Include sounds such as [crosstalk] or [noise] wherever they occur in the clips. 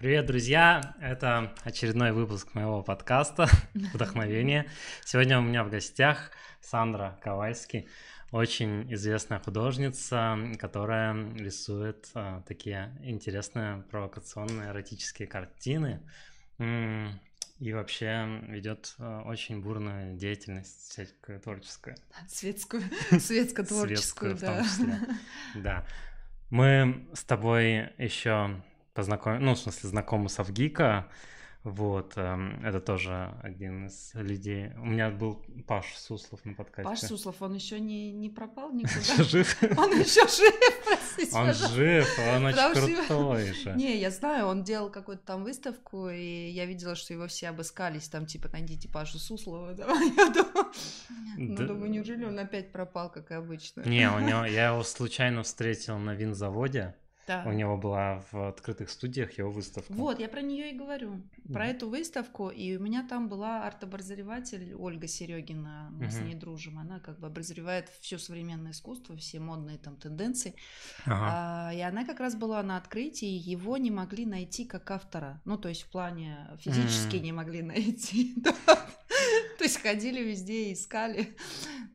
Привет, друзья! Это очередной выпуск моего подкаста [laughs] «Вдохновение». Сегодня у меня в гостях Сандра Ковальский, очень известная художница, которая рисует а, такие интересные провокационные эротические картины и вообще ведет а, очень бурную деятельность всякую творческую. Светскую, [laughs] светско-творческую, да. [laughs] да. Мы с тобой еще познакомился, ну, в смысле, знакомый с Авгика, вот, эм, это тоже один из людей. У меня был Паш Суслов на подкасте. Паш Суслов, он еще не, не пропал [laughs] никуда. Жив? Он еще жив, простите. Он жив, он очень крутой еще. Не, я знаю, он делал какую-то там выставку, и я видела, что его все обыскались, там типа найдите Пашу Суслова. [laughs] Я думаю, ну, думаю, неужели он опять пропал, как и обычно? Не, у него, я его случайно встретил на винзаводе. Да. У него была в открытых студиях его выставка. Вот, я про нее и говорю. Про да. эту выставку. И у меня там была арт-образреватель Ольга Серегина. Мы угу. с ней дружим. Она как бы образревает все современное искусство, все модные там тенденции. Ага. А, и она как раз была на открытии. Его не могли найти как автора. Ну, то есть в плане физически mm. не могли [laughs] найти. То есть ходили везде и искали.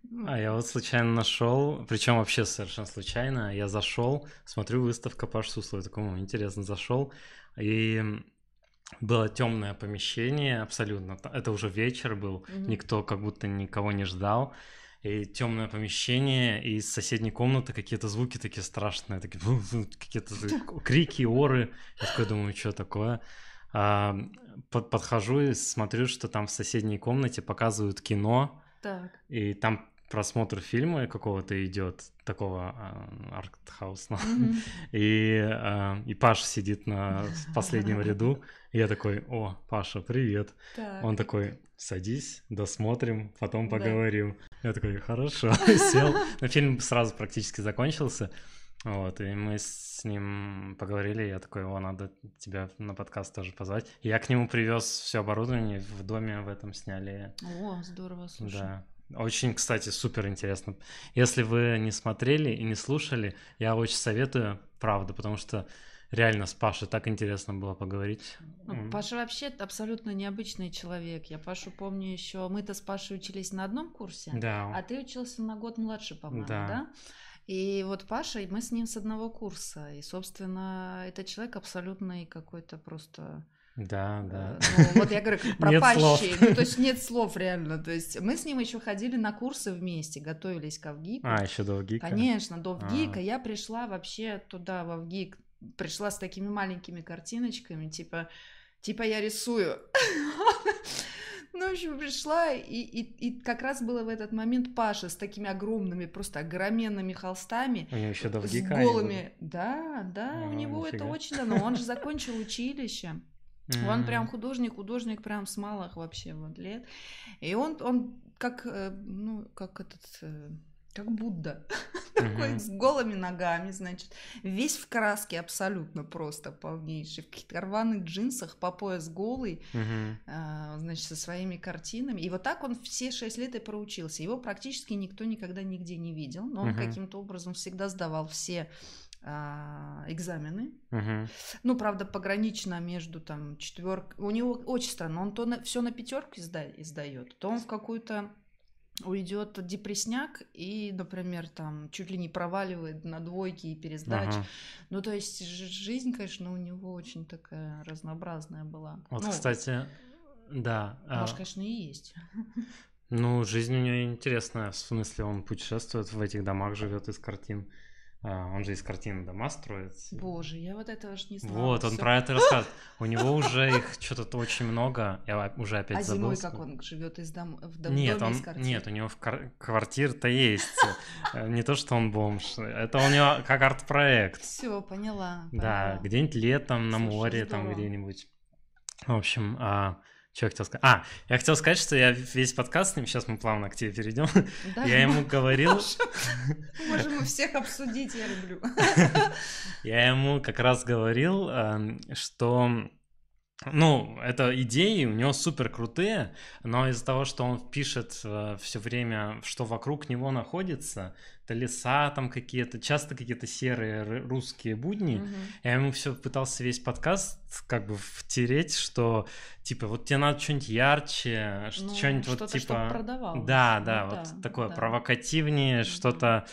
Ну, а я вот случайно нашел, причем вообще совершенно случайно, я зашел, смотрю выставка Паш Суслова, такому интересно зашел, и было темное помещение абсолютно, это уже вечер был, mm-hmm. никто как будто никого не ждал, и темное помещение, и из соседней комнаты какие-то звуки такие страшные, такие [laughs] какие-то крики, оры. Я такой думаю, что такое? подхожу и смотрю, что там в соседней комнате показывают кино. Так. И там просмотр фильма какого-то идет, такого э, Mm-hmm. И, э, и Паша сидит на последнем [laughs] ряду. И я такой, о, Паша, привет. Так. Он такой, садись, досмотрим, потом поговорим. Да. Я такой, хорошо, [laughs] сел. Но фильм сразу практически закончился. Вот, и мы с ним поговорили, я такой, о, надо тебя на подкаст тоже позвать. я к нему привез все оборудование, в доме в этом сняли. О, здорово, слушай. Да. Очень, кстати, супер интересно. Если вы не смотрели и не слушали, я очень советую, правда, потому что реально с Пашей так интересно было поговорить. Ну, Паша вообще абсолютно необычный человек. Я Пашу помню еще, мы-то с Пашей учились на одном курсе, да. а ты учился на год младше, по-моему, да? да? И вот Паша, мы с ним с одного курса. И, собственно, этот человек абсолютный какой-то просто... Да, э, да. Ну, вот я говорю, как [laughs] пропащие. Ну, то есть нет слов реально. То есть мы с ним еще ходили на курсы вместе, готовились к Авгику. А, еще до Авгика? Конечно, до Авгика. А. Я пришла вообще туда, в Авгик, пришла с такими маленькими картиночками, типа, типа я рисую. [laughs] Ну, в общем, пришла, и, и, и как раз было в этот момент Паша с такими огромными, просто огроменными холстами. У него еще С голыми. Были. Да, да, а, у него нифига. это очень давно. Он же закончил училище. Он прям художник, художник прям с малых вообще вот лет. И он, он как, э, ну, как этот э, как Будда, [laughs] такой с голыми ногами, значит, весь в краске абсолютно просто полнейший, в каких-то рваных джинсах, по пояс голый, а, значит, со своими картинами. И вот так он все шесть лет и проучился. Его практически никто никогда нигде не видел, но он каким-то образом всегда сдавал все а, экзамены. Ну, правда, погранично между там четверкой. У него очень странно. Он то на... все на пятерку изда... то он в какую-то уйдет депресняк и, например, там чуть ли не проваливает на двойки и пересдач. Ага. Ну, то есть жизнь, конечно, у него очень такая разнообразная была. Вот, ну, кстати, да. А может, а... конечно, и есть. Ну, жизнь у него интересная. В смысле, он путешествует в этих домах, живет из картин. А, он же из картины дома строит. Боже, я вот этого ж не знала. Вот, он всё. про это рассказывает. [laughs] У него уже их что-то очень много. Я уже опять а забыл. А зимой как он живет из дом... в дом... нет, доме он... из квартир? Нет, у него в кар... квартир-то есть. Э, не то, что он бомж. Это у него как арт-проект. Все, поняла. Да, где-нибудь летом на море, там где-нибудь. В общем, а, что я хотел сказать? А, я хотел сказать, что я весь подкаст с ним, сейчас мы плавно к тебе перейдем. Да, я ему говорил... Можем мы всех обсудить, я люблю. [laughs] Я ему как раз говорил, эм, что ну, это идеи у него супер крутые, но из-за того, что он пишет э, все время, что вокруг него находится, это леса там какие-то, часто какие-то серые русские будни, угу. я ему все пытался весь подкаст как бы втереть, что типа вот тебе надо что-нибудь ярче, ну, что-нибудь что вот типа... Ну да, да, ну, вот да, такое да. провокативнее, угу. что-то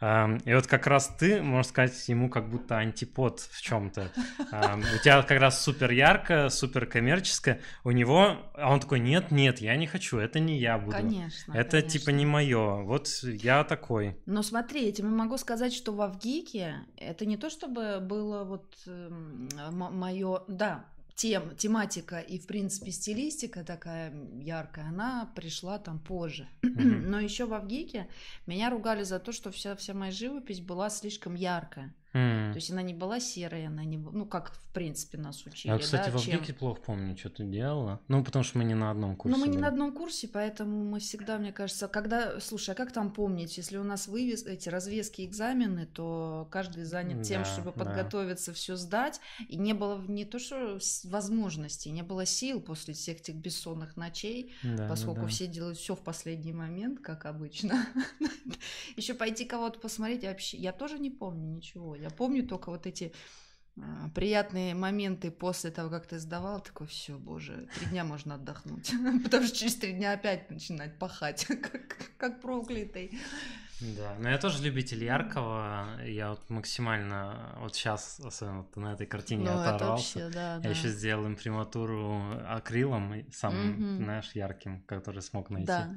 и вот как раз ты, можно сказать, ему как будто антипод в чем-то. У тебя как раз супер ярко, супер коммерческое. У него, а он такой, нет, нет, я не хочу, это не я буду. Конечно. Это конечно. типа не мое. Вот я такой. Но смотри, я тебе могу сказать, что в Авгике это не то, чтобы было вот эм, мое, да, тем, тематика и, в принципе, стилистика такая яркая, она пришла там позже. Но еще в Авгике меня ругали за то, что вся, вся моя живопись была слишком яркая. Mm. То есть она не была серой, она не ну как в принципе нас учили. Я, кстати, да, во чем... плохо помню, что ты делала. Ну потому что мы не на одном курсе. Ну мы не были. на одном курсе, поэтому мы всегда, мне кажется, когда, слушай, а как там помнить, если у нас вывез эти развески экзамены, то каждый занят тем, да, чтобы да. подготовиться, все сдать, и не было не то что возможностей, не было сил после всех этих бессонных ночей, да, ну поскольку да. все делают все в последний момент, как обычно. [laughs] Еще пойти кого-то посмотреть, вообще я тоже не помню ничего. Я я помню только вот эти а, приятные моменты после того, как ты сдавал, такой, все, боже, три дня можно отдохнуть, [laughs] потому что через три дня опять начинать пахать, [laughs] как, как проклятый. Да, но я тоже любитель яркого, я вот максимально, вот сейчас, особенно вот на этой картине ну, оторвался, это вообще, да, я да. еще сделал имприматуру акрилом, самым, угу. знаешь, ярким, который смог найти. Да.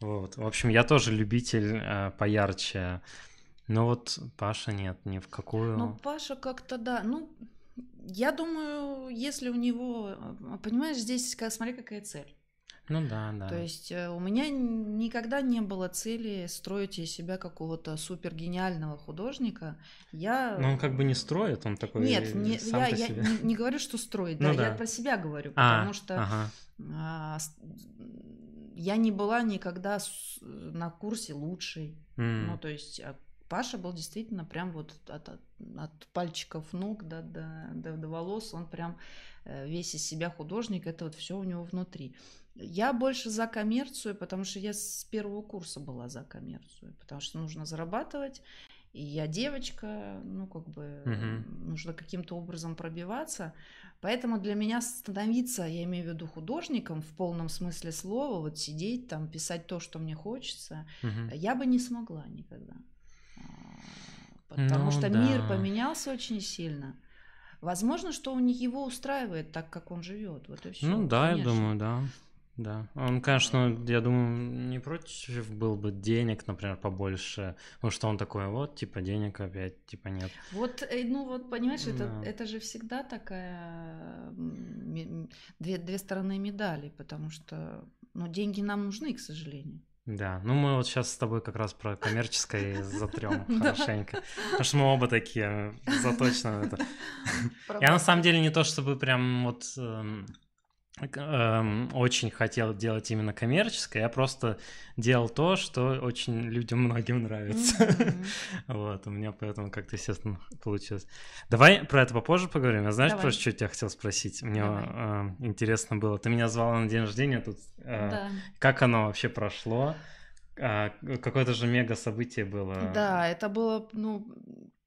Вот, в общем, я тоже любитель э, поярче, ну вот Паша нет, ни в какую. Ну Паша как-то да, ну я думаю, если у него, а, понимаешь, здесь смотри какая цель. Ну да, да. То есть э, у меня никогда не было цели строить из себя какого-то супер гениального художника. Я. Но ну, он как бы не строит, он такой. Нет, не, сам я, я себе. не, не говорю, что строит, [laughs] ну, да, да, я про себя говорю, а, потому что ага. а, я не была никогда на курсе лучшей. Mm. Ну то есть а Паша был действительно прям вот от, от, от пальчиков ног до, до, до, до волос, он прям э, весь из себя художник, это вот все у него внутри. Я больше за коммерцию, потому что я с первого курса была за коммерцию, потому что нужно зарабатывать, и я девочка, ну как бы угу. нужно каким-то образом пробиваться. Поэтому для меня становиться, я имею в виду художником в полном смысле слова, вот сидеть там, писать то, что мне хочется, угу. я бы не смогла никогда. Потому ну, что да. мир поменялся очень сильно. Возможно, что он его устраивает так, как он живет. Вот и все. Ну да, конечно. я думаю, да. Да. Он, конечно, я думаю, не против был бы денег, например, побольше. Потому что он такой, вот, типа, денег опять, типа, нет. Вот, э, ну вот, понимаешь, да. это, это же всегда такая две, две стороны медали, потому что, ну, деньги нам нужны, к сожалению. Да, ну мы вот сейчас с тобой как раз про коммерческое затрем [laughs] хорошенько, потому что мы оба такие заточены Я на самом деле не то чтобы прям вот эм, Эм, очень хотел делать именно коммерческое, я просто делал то, что очень людям многим нравится. [laughs] вот, у меня поэтому как-то, естественно, получилось. Давай про это попозже поговорим. А знаешь, про что я тебя хотел спросить? Мне эм, интересно было. Ты меня звала на день рождения тут. Э, да. Как оно вообще прошло? А, какое-то же мега событие было. Да, это было, ну,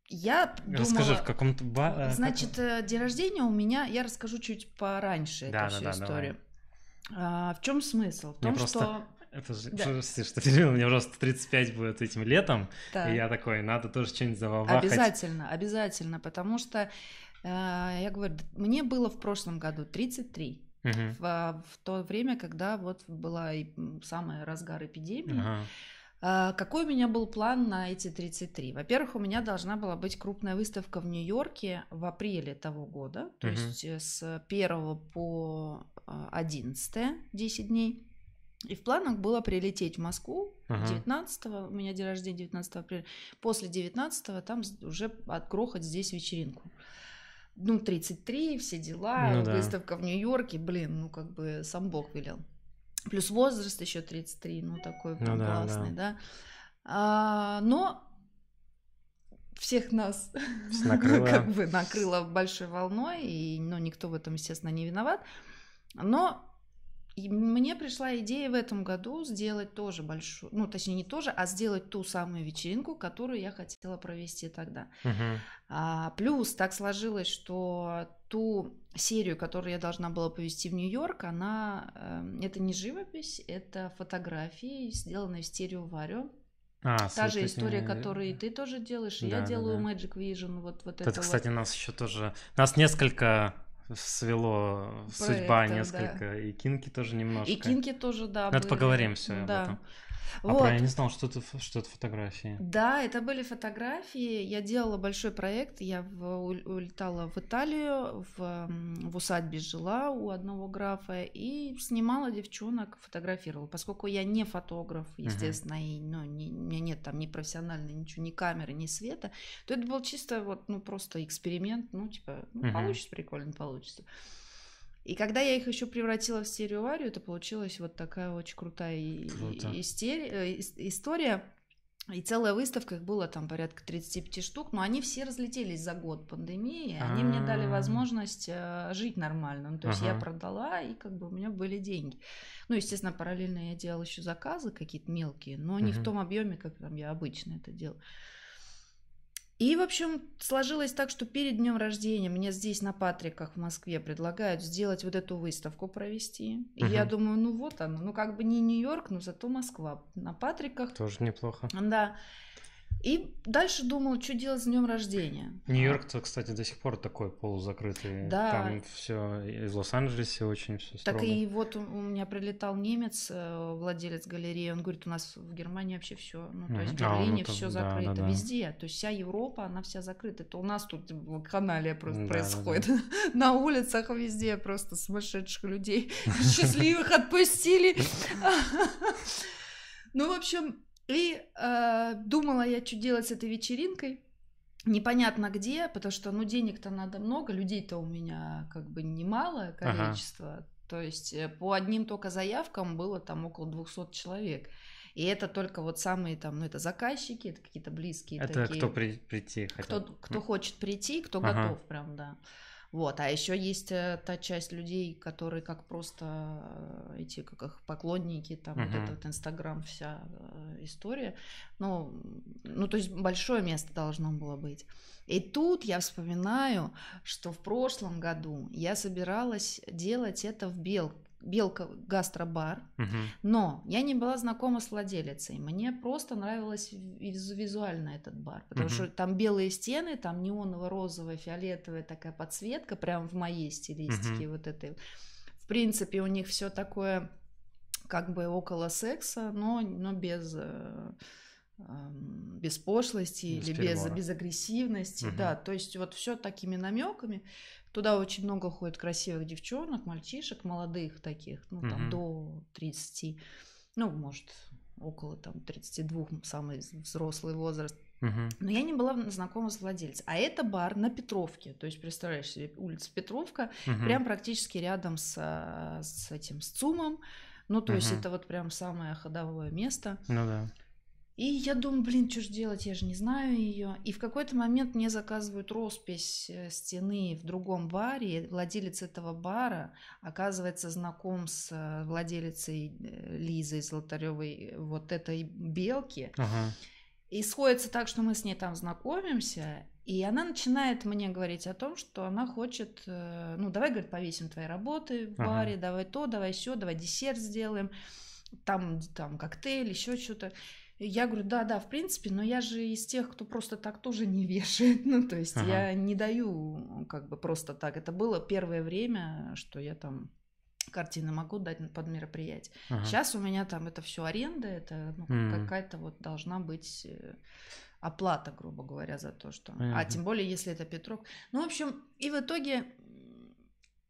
я думала, Расскажи, в каком-то... Ба... Э, значит, как... Э, день рождения у меня, я расскажу чуть пораньше да, эту да, всю да, историю. А, в чем смысл? В том, я что... [laughs] Это же, да. прости, что перебил, мне просто 35 будет этим летом, да. и я такой, надо тоже что-нибудь зававахать. Обязательно, обязательно, потому что, э, я говорю, мне было в прошлом году 33, угу. в, в то время, когда вот была и самый разгар эпидемии, ага. А, какой у меня был план на эти 33? Во-первых, у меня должна была быть крупная выставка в Нью-Йорке в апреле того года, то угу. есть э, с 1 по 11, а, 10 дней. И в планах было прилететь в Москву uh-huh. 19 у меня день рождения 19 апреля, после 19 там уже открохать здесь вечеринку. Ну, 33, все дела, ну, выставка в Нью-Йорке, блин, ну как бы сам Бог велел. Плюс возраст еще 33, ну такой ну, да, классный, да. да. А, но всех нас накрыло. [laughs] как бы накрыло большой волной, и ну, никто в этом, естественно, не виноват. Но и мне пришла идея в этом году сделать тоже большую, ну точнее не тоже, а сделать ту самую вечеринку, которую я хотела провести тогда. Uh-huh. А, плюс так сложилось, что ту серию, которую я должна была повести в Нью-Йорк, она эм, это не живопись, это фотографии, сделанные в стереоварио. А, Та же история, которую и ты тоже делаешь, и да, я делаю да, да. Magic Vision. Вот, вот это, это кстати, вот. нас еще тоже... Нас несколько свело Проектов, судьба несколько, да. и Кинки тоже немножко. И Кинки тоже, да. Ну, это были... поговорим все да. об этом. А про, я не знал, что это, что это фотографии. Да, это были фотографии. Я делала большой проект. Я в, улетала в Италию, в, в усадьбе жила у одного графа и снимала девчонок, фотографировала. Поскольку я не фотограф, естественно, uh-huh. и ну, не, у меня нет там ни профессиональной ничего, ни камеры, ни света, то это был чисто вот, ну, просто эксперимент. Ну, типа, ну, uh-huh. получится прикольно, получится. И когда я их еще превратила в стереоарию, это получилась вот такая очень крутая Круто. истери... Э, история. И целая выставка, их было там порядка 35 штук, но они все разлетелись за год пандемии, А-а-а. они мне дали а. возможность э, жить нормально. Ну, то есть ага. я продала, и как бы у меня были деньги. Ну, естественно, параллельно я делала еще заказы какие-то мелкие, но не в том объеме, как там я обычно это делала. И, в общем, сложилось так, что перед днем рождения мне здесь, на Патриках, в Москве, предлагают сделать вот эту выставку провести. И угу. я думаю, ну вот оно, ну как бы не Нью-Йорк, но зато Москва. На Патриках. Тоже неплохо. Да. И дальше думал, что делать с днем рождения. Нью-Йорк, то кстати, до сих пор такой полузакрытый. Да. Там все из Лос-Анджелеса очень все строго. Так и вот у меня прилетал немец, э, владелец галереи, он говорит, у нас в Германии вообще все, ну то есть в а, Берлине а, ну, все да, закрыто, да, да. везде, то есть вся Европа, она вся закрыта. Это у нас тут в канале просто да, происходит. Да, да. [laughs] На улицах везде просто сумасшедших людей, [laughs] счастливых отпустили. [laughs] Ну, в общем, и э, думала я, что делать с этой вечеринкой. Непонятно где, потому что, ну, денег-то надо много, людей-то у меня как бы немалое количество. Ага. То есть э, по одним только заявкам было там около 200 человек. И это только вот самые там, ну это заказчики, это какие-то близкие. Это такие, кто при, прийти хотел. Кто, кто хочет прийти, кто ага. готов прям, да. Вот. А еще есть э, та часть людей, которые как просто э, эти как их поклонники, там uh-huh. вот этот Инстаграм, вся э, история. Ну, ну, то есть большое место должно было быть. И тут я вспоминаю, что в прошлом году я собиралась делать это в Белг. Белка гастробар, угу. но я не была знакома с владелицей. Мне просто нравилось визуально этот бар, потому угу. что там белые стены, там неоново-розовая, фиолетовая такая подсветка, прям в моей стилистике угу. вот этой. В принципе, у них все такое как бы около секса, но, но без э, эм, без пошлости без или перебора. без, без агрессивности, угу. да, то есть вот все такими намеками, Туда очень много ходит красивых девчонок, мальчишек, молодых таких, ну там угу. до 30, ну может около там 32, самый взрослый возраст. Угу. Но я не была знакома с владельцем. А это бар на Петровке. То есть, представляешь себе, улица Петровка, угу. прям практически рядом с, с этим, с ЦУМом. Ну, то угу. есть это вот прям самое ходовое место. Ну да. И я думаю, блин, что же делать, я же не знаю ее. И в какой-то момент мне заказывают роспись э, стены в другом баре. Владелец этого бара оказывается знаком с э, владелицей э, Лизой Золотаревой вот этой белки. Ага. И сходится так, что мы с ней там знакомимся, и она начинает мне говорить о том, что она хочет, ну, давай, говорит, повесим твои работы в баре, давай то, давай все, давай десерт сделаем, там, там коктейль, еще что-то. Я говорю, да, да, в принципе, но я же из тех, кто просто так тоже не вешает. [laughs] Ну, то есть ага. я не даю как бы просто так. Это было первое время, что я там картины могу дать под мероприятие. Ага. Сейчас у меня там это все аренда, это ну, mm. какая-то вот должна быть э, оплата, грубо говоря, за то, что... А Понятно. А тем более, если это Петров. Ну, в общем, и в итоге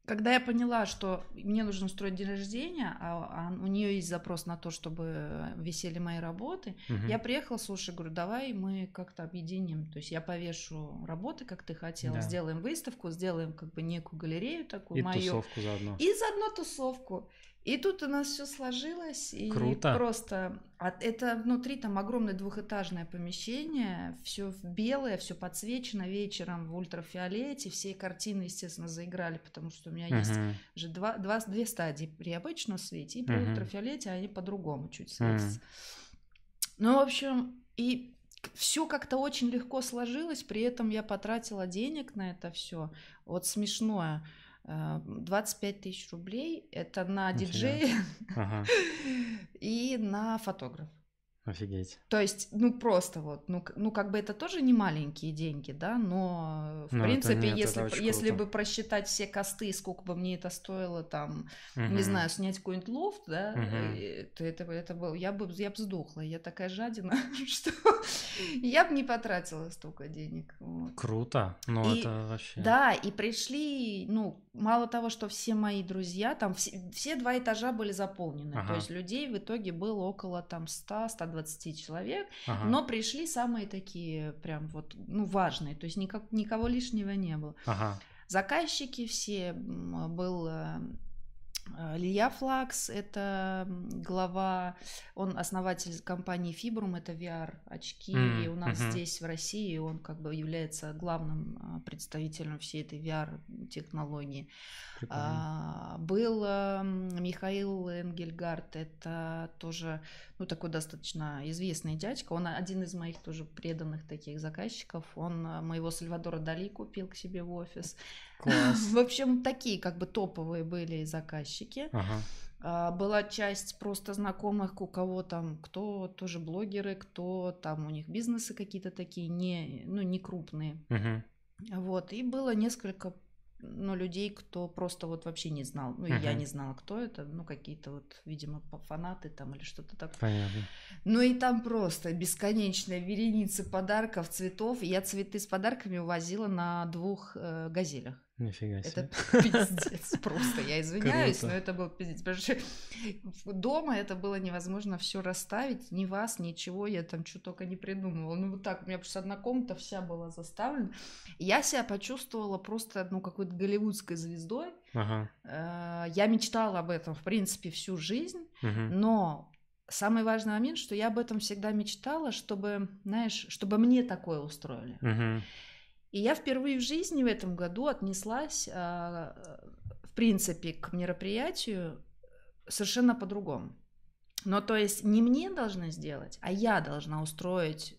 когда я поняла, что мне нужно устроить день рождения, а, а у нее есть запрос на то, чтобы висели мои работы, угу. я приехала, слушай, говорю, давай мы как-то объединим. То есть я повешу работы, как ты хотела, да. сделаем выставку, сделаем как бы некую галерею такую и мою. И тусовку заодно. И заодно тусовку. И тут у нас все сложилось, и Круто. просто это внутри там огромное двухэтажное помещение, все белое, все подсвечено вечером в ультрафиолете, все картины, естественно, заиграли, потому что у меня uh есть же два, два, две стадии при обычном свете и при uh ультрафиолете, а они по-другому чуть светятся. uh Ну, в общем, и все как-то очень легко сложилось, при этом я потратила денег на это все. Вот смешное. 25 э, тысяч рублей это на диджея ага. [laughs] и на фотографа. Офигеть. То есть, ну просто вот, ну, ну как бы это тоже не маленькие деньги, да, но в но ну, принципе, нет, если, если бы просчитать все косты, сколько бы мне это стоило там, угу. не знаю, снять какой-нибудь лофт, да, угу. то это, это был, я бы, я бы сдохла, я такая жадина, [laughs] что я бы не потратила столько денег. Вот. Круто, ну это вообще. Да, и пришли, ну, мало того, что все мои друзья, там все, все два этажа были заполнены, ага. то есть людей в итоге было около там 100-120 20 человек, ага. но пришли самые такие прям вот, ну, важные, то есть никак, никого лишнего не было. Ага. Заказчики все, был э, а, Илья Флакс – это глава, он основатель компании Fibrum, это VR-очки mm-hmm. у нас mm-hmm. здесь, в России, он как бы является главным а, представителем всей этой VR-технологии. А, был Михаил Энгельгард, это тоже, ну, такой достаточно известный дядька, он один из моих тоже преданных таких заказчиков, он а, моего Сальвадора Дали купил к себе в офис, Класс. В общем, такие как бы топовые были заказчики. Ага. А, была часть просто знакомых, у кого там, кто тоже блогеры, кто там у них бизнесы какие-то такие, не, ну, не крупные. Угу. Вот, и было несколько ну, людей, кто просто вот вообще не знал. Ну, uh я не знала, кто это. Ну, какие-то вот, видимо, фанаты там или что-то такое. Понятно. Ну, и там просто бесконечная вереница подарков, цветов. Я цветы с подарками увозила на двух э, газелях. Нифига себе. Это пиздец [laughs] просто, я извиняюсь, Круто. но это был пиздец. Потому что дома это было невозможно все расставить, ни вас, ничего, я там что только не придумывала. Ну вот так, у меня просто одна комната вся была заставлена. Я себя почувствовала просто, ну, какой-то голливудской звездой. Ага. Э, я мечтала об этом, в принципе, всю жизнь, угу. но самый важный момент, что я об этом всегда мечтала, чтобы, знаешь, чтобы мне такое устроили. Угу. И я впервые в жизни в этом году отнеслась, а, в принципе, к мероприятию совершенно по-другому. Но то есть не мне должны сделать, а я должна устроить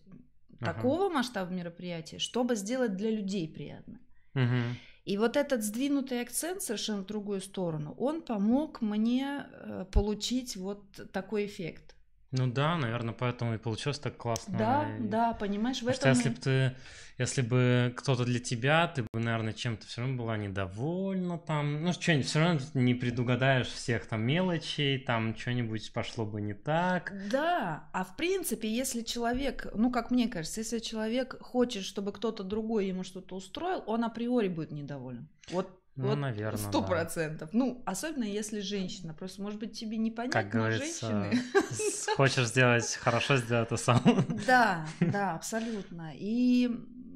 ага. такого масштаба мероприятия, чтобы сделать для людей приятно. Ага. И вот этот сдвинутый акцент совершенно в другую сторону, он помог мне э, получить вот такой эффект. Ну да, наверное, поэтому и получилось так классно. Да, и... да, понимаешь, в Потому этом... Что если бы ты, если бы кто-то для тебя, ты бы, наверное, чем-то все равно была недовольна там, ну что-нибудь, все равно не предугадаешь всех там мелочей, там что-нибудь пошло бы не так. Да, а в принципе, если человек, ну как мне кажется, если человек хочет, чтобы кто-то другой ему что-то устроил, он априори будет недоволен. Вот ну, вот наверное. Сто процентов. Да. Ну, особенно если женщина. Просто, может быть, тебе не понятно, как говорится, женщины. [laughs] [laughs] Ну, хочешь сделать хорошо, сделай это сам. [laughs] Да, да, абсолютно. И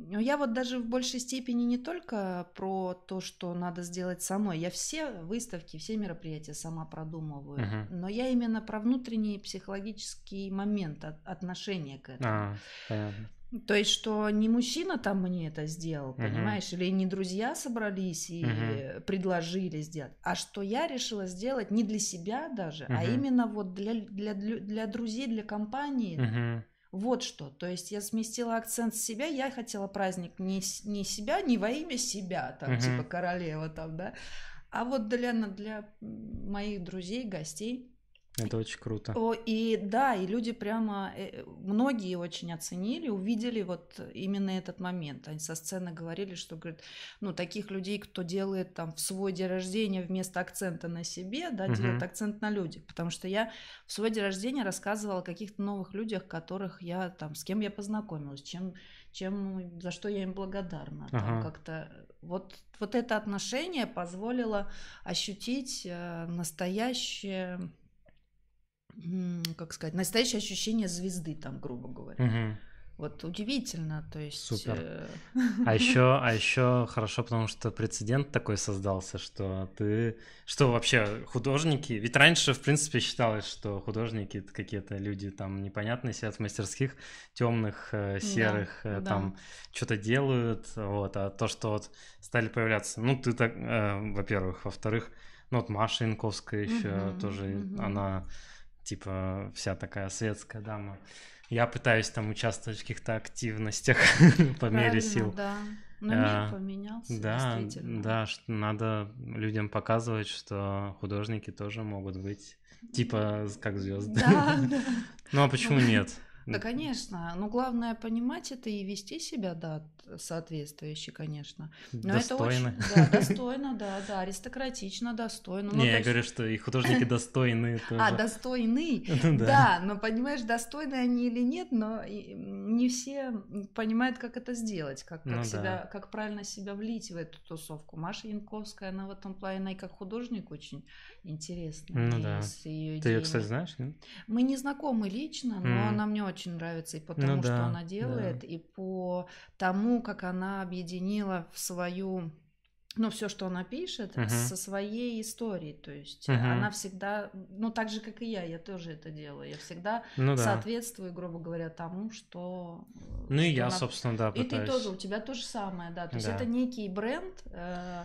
ну, я вот даже в большей степени не только про то, что надо сделать самой. Я все выставки, все мероприятия сама продумываю. Угу. Но я именно про внутренний психологический момент отношения к этому. А, понятно. То есть, что не мужчина там мне это сделал, угу. понимаешь, или не друзья собрались и угу. предложили сделать, а что я решила сделать не для себя даже, угу. а именно вот для, для, для друзей, для компании. Угу. Вот что. То есть я сместила акцент с себя, я хотела праздник не, не себя, не во имя себя, там, угу. типа королева там, да, а вот для, для моих друзей, гостей. Это очень круто. О, и да, и люди прямо, э, многие очень оценили, увидели вот именно этот момент. Они со сцены говорили, что, говорит, ну, таких людей, кто делает там в свой день рождения вместо акцента на себе, да, угу. делает акцент на людях. Потому что я в свой день рождения рассказывала о каких-то новых людях, которых я там, с кем я познакомилась, чем, чем за что я им благодарна. Ага. Там как-то вот, вот это отношение позволило ощутить э, настоящее как сказать, настоящее ощущение звезды там, грубо говоря. Угу. Вот удивительно, то есть. Супер. Э, [laughs] а еще, а еще хорошо, потому что прецедент такой создался, что ты, что вообще художники, ведь раньше в принципе считалось, что художники это какие-то люди там непонятные сидят в мастерских темных, э, серых, э, да, там да. что-то делают, вот, а то, что вот стали появляться, ну ты так, э, во-первых, во-вторых, ну вот Маша Янковская еще угу, тоже, угу. она типа вся такая светская дама. Я пытаюсь там участвовать в каких-то активностях [laughs] по мере сил. Да. Но мир а, поменялся, да, да, что надо людям показывать, что художники тоже могут быть типа как звезды. Да, да. [laughs] Ну а почему ну, нет? Да, конечно. Но ну, главное понимать это и вести себя, да, соответствующе, конечно. Но достойно. Это очень, да, [laughs] достойно, да, да, аристократично, достойно. Ну, не, я говорю, что и художники достойны [laughs] а, тоже. А, достойны, [laughs] ну да, но понимаешь, достойны они или нет, но не все понимают, как это сделать, как, как, себя, как правильно себя влить в эту тусовку. Маша Янковская, она в этом плане, она и как художник очень интересно. Ну да. С ее Ты ее, кстати, знаешь? Нет? Мы не знакомы лично, но mm. она мне очень нравится и потому, ну, что она делает, да. и по тому, как она объединила в свою ну, все, что она пишет, uh-huh. со своей историей. То есть uh-huh. она всегда, ну, так же, как и я, я тоже это делаю. Я всегда ну, да. соответствую, грубо говоря, тому, что... Ну, что и я, она... собственно, да, пытаюсь. И ты тоже, у тебя то же самое, да. То да. есть это некий бренд, э,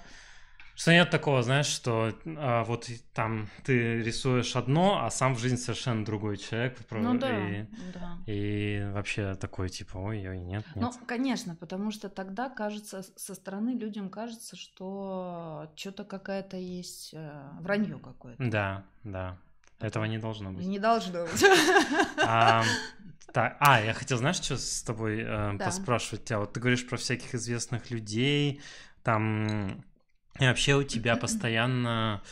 что нет такого, знаешь, что а, вот там ты рисуешь одно, а сам в жизни совершенно другой человек. Ну и, да. И вообще такой типа, ой, ой, нет, нет. Ну, конечно, потому что тогда кажется, со стороны людям кажется, что что-то какая-то есть э, вранье какое-то. Да, да. Этого не должно быть. Не должно быть. А, так, а, я хотел, знаешь, что с тобой э, поспрашивать тебя? Вот ты говоришь про всяких известных людей, там и вообще у тебя постоянно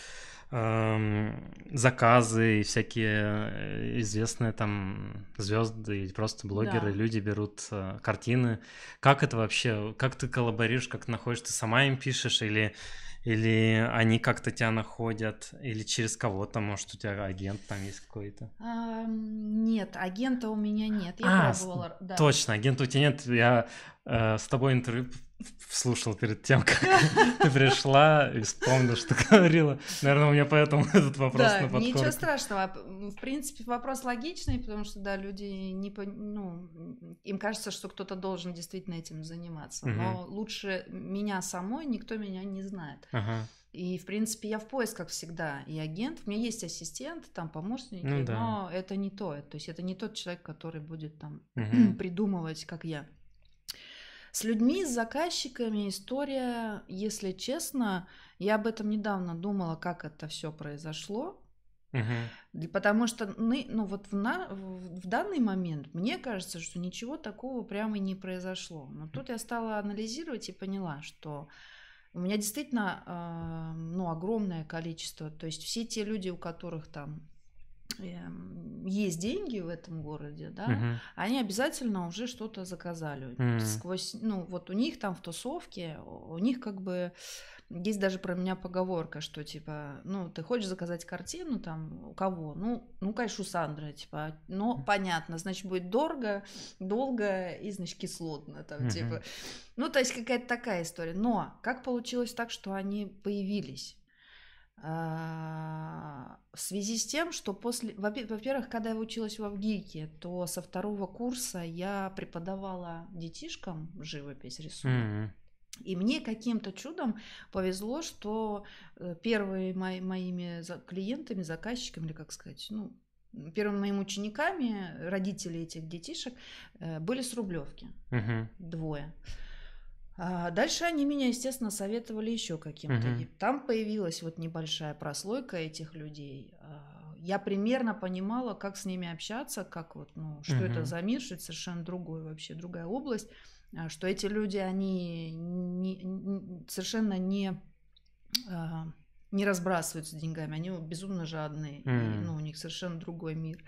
эм, заказы и всякие э, известные там звезды или просто блогеры, да. люди берут э, картины. Как это вообще? Как ты коллаборируешь, как находишь? Ты сама им пишешь или, или они как-то тебя находят? Или через кого-то, может, у тебя агент там есть какой-то? А, нет, агента у меня нет. Я а, пробовала. Да. Точно, агента у тебя нет. Я э, с тобой интервью слушал перед тем, как [laughs] ты пришла и вспомнил, что [laughs] говорила. Наверное, у меня поэтому [laughs] этот вопрос да, на подкорке. ничего страшного. В принципе, вопрос логичный, потому что, да, люди не... Ну, им кажется, что кто-то должен действительно этим заниматься. Но лучше меня самой никто меня не знает. Ага. И, в принципе, я в поисках всегда и агент. У меня есть ассистент, там помощники, ну, да. но это не то. То есть это не тот человек, который будет там угу. [clears throat] придумывать, как я. С людьми, с заказчиками история, если честно, я об этом недавно думала, как это все произошло. Угу. Потому что ну, вот в, на, в данный момент мне кажется, что ничего такого прямо не произошло. Но тут я стала анализировать и поняла, что у меня действительно а, ну, огромное количество. То есть все те люди, у которых там Эм, есть деньги в этом городе, да, угу. они обязательно уже что-то заказали. Угу. Сквозь, ну, вот у них там в тусовке, у них как бы есть даже про меня поговорка, что типа, ну, ты хочешь заказать картину там у кого? Ну, ну, конечно, у Сандры, типа, но понятно, значит, будет дорого, долго и, значит, кислотно там, угу. типа. Ну, то есть какая-то такая история. Но как получилось так, что они появились? А, в связи с тем, что после... Во-первых, когда я училась в Авгике, то со второго курса я преподавала детишкам живопись, рисунок. Mm-hmm. И мне каким-то чудом повезло, что э, первые мои, моими клиентами, заказчиками, или как сказать, ну, первыми моими учениками, э, родители этих детишек, э, были с Рублевки. Угу. Двое. А дальше они меня, естественно, советовали еще каким-то. Угу. Там появилась вот небольшая прослойка этих людей. А я примерно понимала, как с ними общаться, как вот, ну, что угу. это за мир, что это совершенно другой вообще другая область, а что эти люди они не, не, совершенно не не разбрасываются деньгами, они безумно жадные, mm. и, ну у них совершенно другой мир.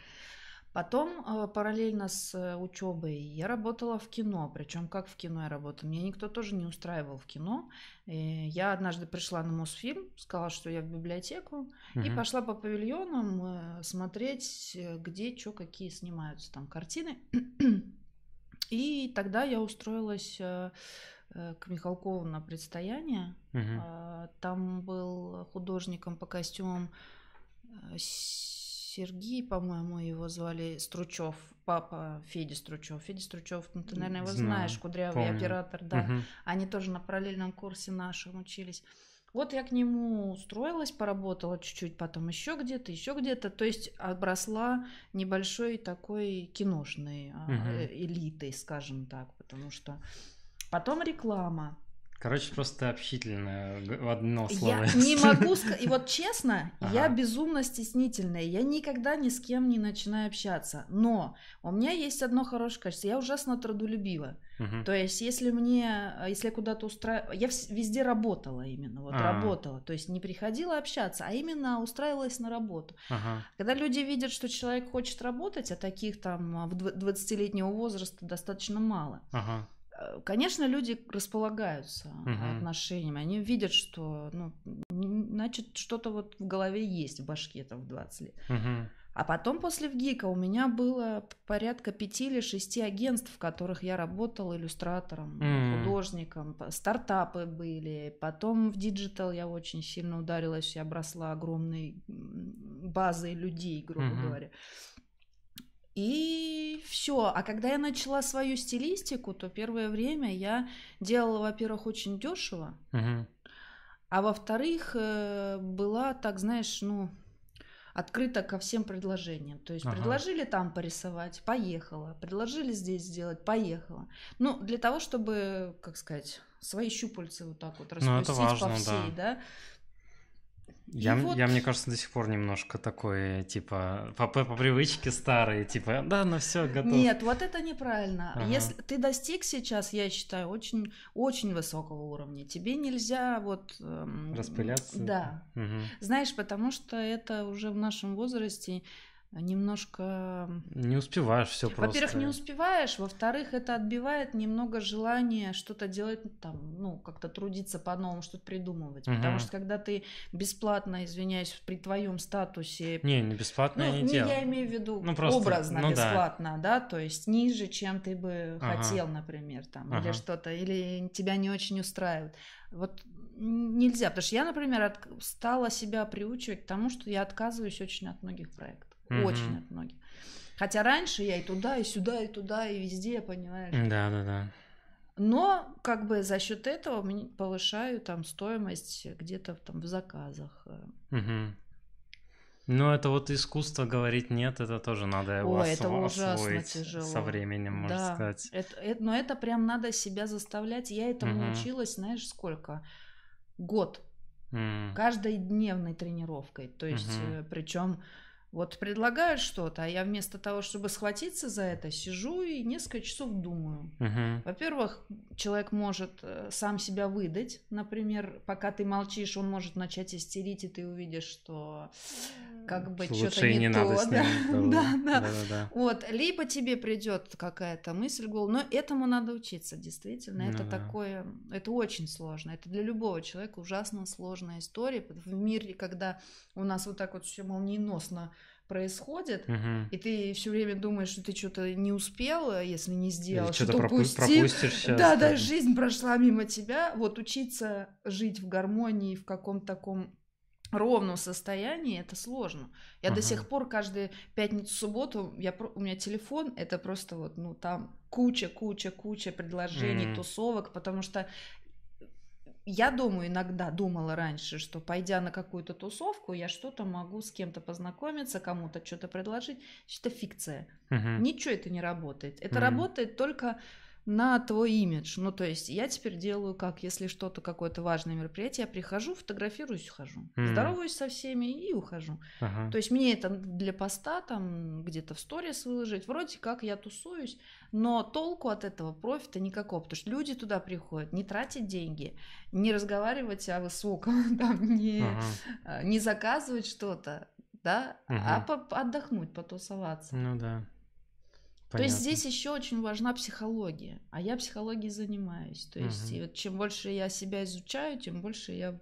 Потом а, параллельно с э, учебой я работала в кино, причем как в кино я работала. Меня никто тоже не устраивал в кино. Я однажды пришла на Мосфильм, сказала, что я в библиотеку, угу. и пошла по павильонам э, смотреть, э, где что, какие снимаются там картины. [clears throat] И тогда я устроилась к Михалкову на предстояние. Угу. Там был художником по костюмам Сергей, по-моему, его звали Стручев, папа Феди Стручев. Феди Стручев, ну ты, наверное, его Знаю, знаешь, кудрявый помню. оператор, да. Угу. Они тоже на параллельном курсе нашем учились. Вот я к нему устроилась, поработала чуть-чуть, потом еще где-то, еще где-то. То есть обросла небольшой такой киношной угу. элитой, скажем так, потому что потом реклама. Короче, просто общительное в одно слово. Я не могу сказать. И вот честно, ага. я безумно стеснительная. Я никогда ни с кем не начинаю общаться. Но у меня есть одно хорошее качество. Я ужасно трудолюбива. Угу. То есть, если мне, если я куда-то устраивала, я везде работала именно, вот А-а-а. работала. То есть не приходила общаться, а именно устраивалась на работу. Ага. Когда люди видят, что человек хочет работать, а таких там а, в 20-летнего возраста достаточно мало. Ага Э, конечно, люди располагаются угу. отношениями, они видят, что, ну, значит, что-то вот в голове есть, в башке там в 20 лет. Угу. А потом после ВГИКа у меня было порядка пяти или шести агентств, в которых я работала иллюстратором, mm-hmm. художником. Стартапы были. Потом в диджитал я очень сильно ударилась. и обросла огромной базой людей, грубо mm-hmm. говоря. И все. А когда я начала свою стилистику, то первое время я делала, во-первых, очень дешево, угу. а во-вторых, э, была, так знаешь, ну, открыта ко всем предложениям. То есть ага. предложили там порисовать, поехала. Предложили здесь сделать, поехала. Ну, для того, чтобы, как сказать, свои щупальцы вот так вот распустить ну, это важно, по всей, да. да? Я, вот... я, мне кажется, до сих пор немножко такое типа, по, по, по привычке старые, типа, да, ну все, готово. Нет, вот это неправильно. Ага. Если ты достиг сейчас, я считаю, очень, очень высокого уровня, тебе нельзя вот... Эм, Распыляться? Да. Угу. Знаешь, потому что это уже в нашем возрасте немножко... Не успеваешь все просто. Во-первых, не успеваешь, во-вторых, это отбивает немного желание что-то делать, ну, там, ну, как-то трудиться по-новому, что-то придумывать. Угу. Потому что когда ты бесплатно, извиняюсь, при твоем статусе... Не, не бесплатно ну, я не, не Я имею в виду ну, просто, образно ну, бесплатно, да. да, то есть ниже, чем ты бы ага. хотел, например, там, ага. или что-то, или тебя не очень устраивает. Вот нельзя, потому что я, например, от... стала себя приучивать к тому, что я отказываюсь очень от многих проектов. Mm-hmm. Очень от многих. Хотя раньше я и туда, и сюда, и туда, и везде, понимаешь? Да, да, да. Но как бы за счет этого повышаю там стоимость где-то там в заказах. Угу. Ну, это вот искусство говорить нет, это тоже надо его Ой, осво- это ужасно тяжело. со временем, можно да. сказать. Это, это, но это прям надо себя заставлять. Я этому угу. училась, знаешь, сколько? Год. Mm. Угу. Каждой дневной тренировкой. То есть, угу. Э, причем вот предлагают что-то, а я вместо того, чтобы схватиться за это, сижу и несколько часов думаю. Угу. Во-первых, человек может э, сам себя выдать. Например, пока ты молчишь, он может начать истерить, и ты увидишь, что как бы что-то не, не то. да. да, [laughs] да. Вот. Либо тебе придет какая-то мысль голову. Но этому надо учиться, действительно. Ну, это да. такое, это очень сложно. Это для любого человека ужасно сложная история. В мире, когда у нас вот так вот все молниеносно происходит, угу. и ты все время думаешь, что ты что-то не успел, если не сделал, что-то пропу- пропустишь. да, да, жизнь прошла мимо тебя. Вот учиться жить в гармонии, в каком-то таком ровном состоянии, это сложно. Я угу. до сих пор каждую пятницу, субботу, я, у меня телефон, это просто вот, ну, там куча, куча, куча предложений, mm тусовок, потому что я думаю, иногда думала раньше, что пойдя на какую-то тусовку, я что-то могу с кем-то познакомиться, кому-то что-то предложить. Что-то фикция. Угу. Ничего это не работает. Это угу. работает только на твой имидж. Ну, то есть я теперь делаю как, если что-то, какое-то важное мероприятие, я прихожу, фотографируюсь, ухожу. Mm-hmm. Здороваюсь со всеми и ухожу. Ага. То есть мне это для поста, там, где-то в сторис выложить. Вроде как я тусуюсь, но толку от этого профита никакого, потому что люди туда приходят не тратить деньги, не разговаривать о а высоком, [laughs] там, не, ага. А, не заказывать что-то, да, угу. а по- отдохнуть, потусоваться. Ну да. Понятно. То есть здесь еще очень важна психология, а я психологией занимаюсь. То есть угу. вот чем больше я себя изучаю, тем больше я